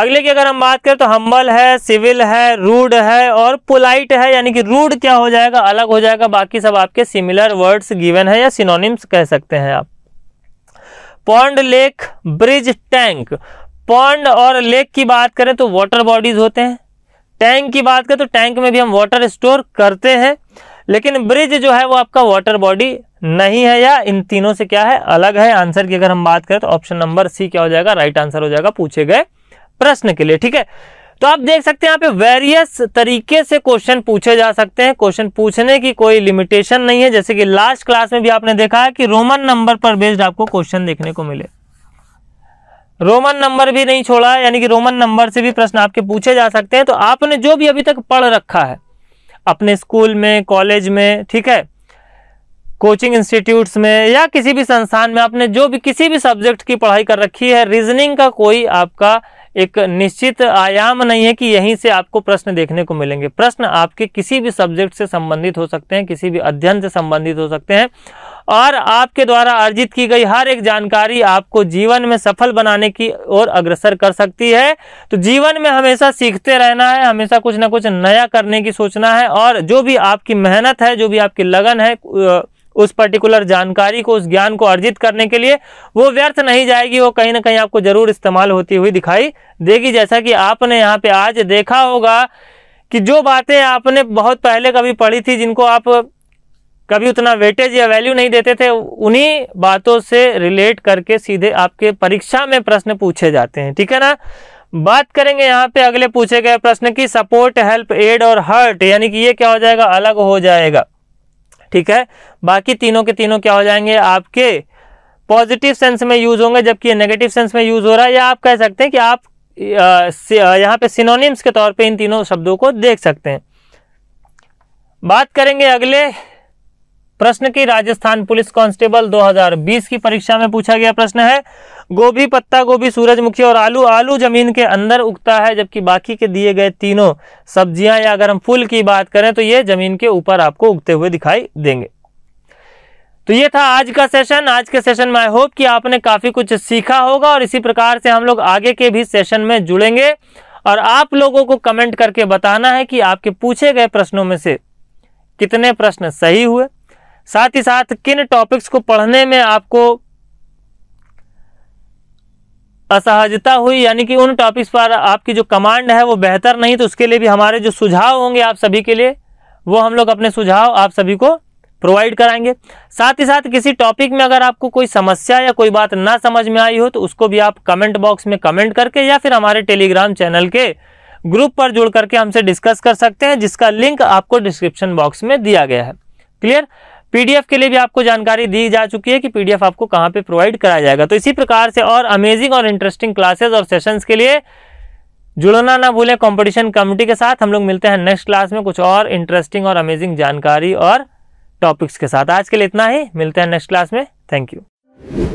अगले की अगर हम बात करें तो हम्बल है सिविल है रूड है और पोलाइट है यानी कि रूड क्या हो जाएगा अलग हो जाएगा बाकी सब आपके सिमिलर वर्ड्स गिवन है या सिनोनिम्स कह सकते हैं आप pond lake bridge tank pond और लेक की बात करें तो वाटर बॉडीज होते हैं टैंक की बात करें तो टैंक में भी हम वाटर स्टोर करते हैं लेकिन ब्रिज जो है वो आपका वाटर बॉडी नहीं है या इन तीनों से क्या है अलग है आंसर की अगर हम बात करें तो ऑप्शन नंबर सी क्या हो जाएगा राइट आंसर हो जाएगा पूछे गए प्रश्न के लिए ठीक है तो आप देख सकते हैं यहाँ पे वेरियस तरीके से क्वेश्चन पूछे जा सकते हैं क्वेश्चन पूछने की कोई लिमिटेशन नहीं है जैसे कि लास्ट क्लास में भी आपने देखा है कि रोमन नंबर पर बेस्ड आपको क्वेश्चन देखने को मिले रोमन नंबर भी नहीं छोड़ा यानी कि रोमन नंबर से भी प्रश्न आपके पूछे जा सकते हैं तो आपने जो भी अभी तक पढ़ रखा है अपने स्कूल में कॉलेज में ठीक है कोचिंग इंस्टीट्यूट्स में या किसी भी संस्थान में आपने जो भी किसी भी सब्जेक्ट की पढ़ाई कर रखी है रीजनिंग का कोई आपका एक निश्चित आयाम नहीं है कि यहीं से आपको प्रश्न देखने को मिलेंगे प्रश्न आपके किसी भी सब्जेक्ट से संबंधित हो सकते हैं किसी भी अध्ययन से संबंधित हो सकते हैं और आपके द्वारा अर्जित की गई हर एक जानकारी आपको जीवन में सफल बनाने की ओर अग्रसर कर सकती है तो जीवन में हमेशा सीखते रहना है हमेशा कुछ ना कुछ नया करने की सोचना है और जो भी आपकी मेहनत है जो भी आपकी लगन है उस पर्टिकुलर जानकारी को उस ज्ञान को अर्जित करने के लिए वो व्यर्थ नहीं जाएगी वो कहीं ना कहीं आपको जरूर इस्तेमाल होती हुई दिखाई देगी जैसा कि आपने यहाँ पे आज देखा होगा कि जो बातें आपने बहुत पहले कभी पढ़ी थी जिनको आप कभी उतना वेटेज या वैल्यू नहीं देते थे उन्हीं बातों से रिलेट करके सीधे आपके परीक्षा में प्रश्न पूछे जाते हैं ठीक है ना बात करेंगे यहाँ पे अगले पूछे गए प्रश्न की सपोर्ट हेल्प एड और हर्ट यानी कि ये क्या हो जाएगा अलग हो जाएगा ठीक है बाकी तीनों के तीनों क्या हो जाएंगे आपके पॉजिटिव सेंस में यूज होंगे जबकि ये नेगेटिव सेंस में यूज हो रहा है या आप कह सकते हैं कि आप यहाँ पे सिनोनिम्स के तौर पे इन तीनों शब्दों को देख सकते हैं बात करेंगे अगले प्रश्न की राजस्थान पुलिस कांस्टेबल 2020 की परीक्षा में पूछा गया प्रश्न है गोभी पत्ता गोभी सूरजमुखी और आलू आलू जमीन के अंदर उगता है जबकि बाकी के दिए गए तीनों सब्जियां या अगर हम फूल की बात करें तो ये जमीन के ऊपर आपको उगते हुए दिखाई देंगे तो ये था आज का सेशन आज के सेशन में आई होप कि आपने काफ़ी कुछ सीखा होगा और इसी प्रकार से हम लोग आगे के भी सेशन में जुड़ेंगे और आप लोगों को कमेंट करके बताना है कि आपके पूछे गए प्रश्नों में से कितने प्रश्न सही हुए साथ ही साथ किन टॉपिक्स को पढ़ने में आपको असहजता हुई यानी कि उन टॉपिक्स पर आपकी जो कमांड है वो बेहतर नहीं तो उसके लिए भी हमारे जो सुझाव होंगे आप सभी के लिए वो हम लोग अपने सुझाव आप सभी को प्रोवाइड कराएंगे साथ ही साथ किसी टॉपिक में अगर आपको कोई समस्या या कोई बात ना समझ में आई हो तो उसको भी आप कमेंट बॉक्स में कमेंट करके या फिर हमारे टेलीग्राम चैनल के ग्रुप पर जुड़ करके हमसे डिस्कस कर सकते हैं जिसका लिंक आपको डिस्क्रिप्शन बॉक्स में दिया गया है क्लियर पीडीएफ के लिए भी आपको जानकारी दी जा चुकी है कि पीडीएफ आपको कहाँ पे प्रोवाइड कराया जाएगा तो इसी प्रकार से और अमेजिंग और इंटरेस्टिंग क्लासेस और सेशंस के लिए जुड़ना ना भूलें कंपटीशन कमिटी के साथ हम लोग मिलते हैं नेक्स्ट क्लास में कुछ और इंटरेस्टिंग और अमेजिंग जानकारी और टॉपिक्स के साथ आज के लिए इतना ही मिलते हैं नेक्स्ट क्लास में थैंक यू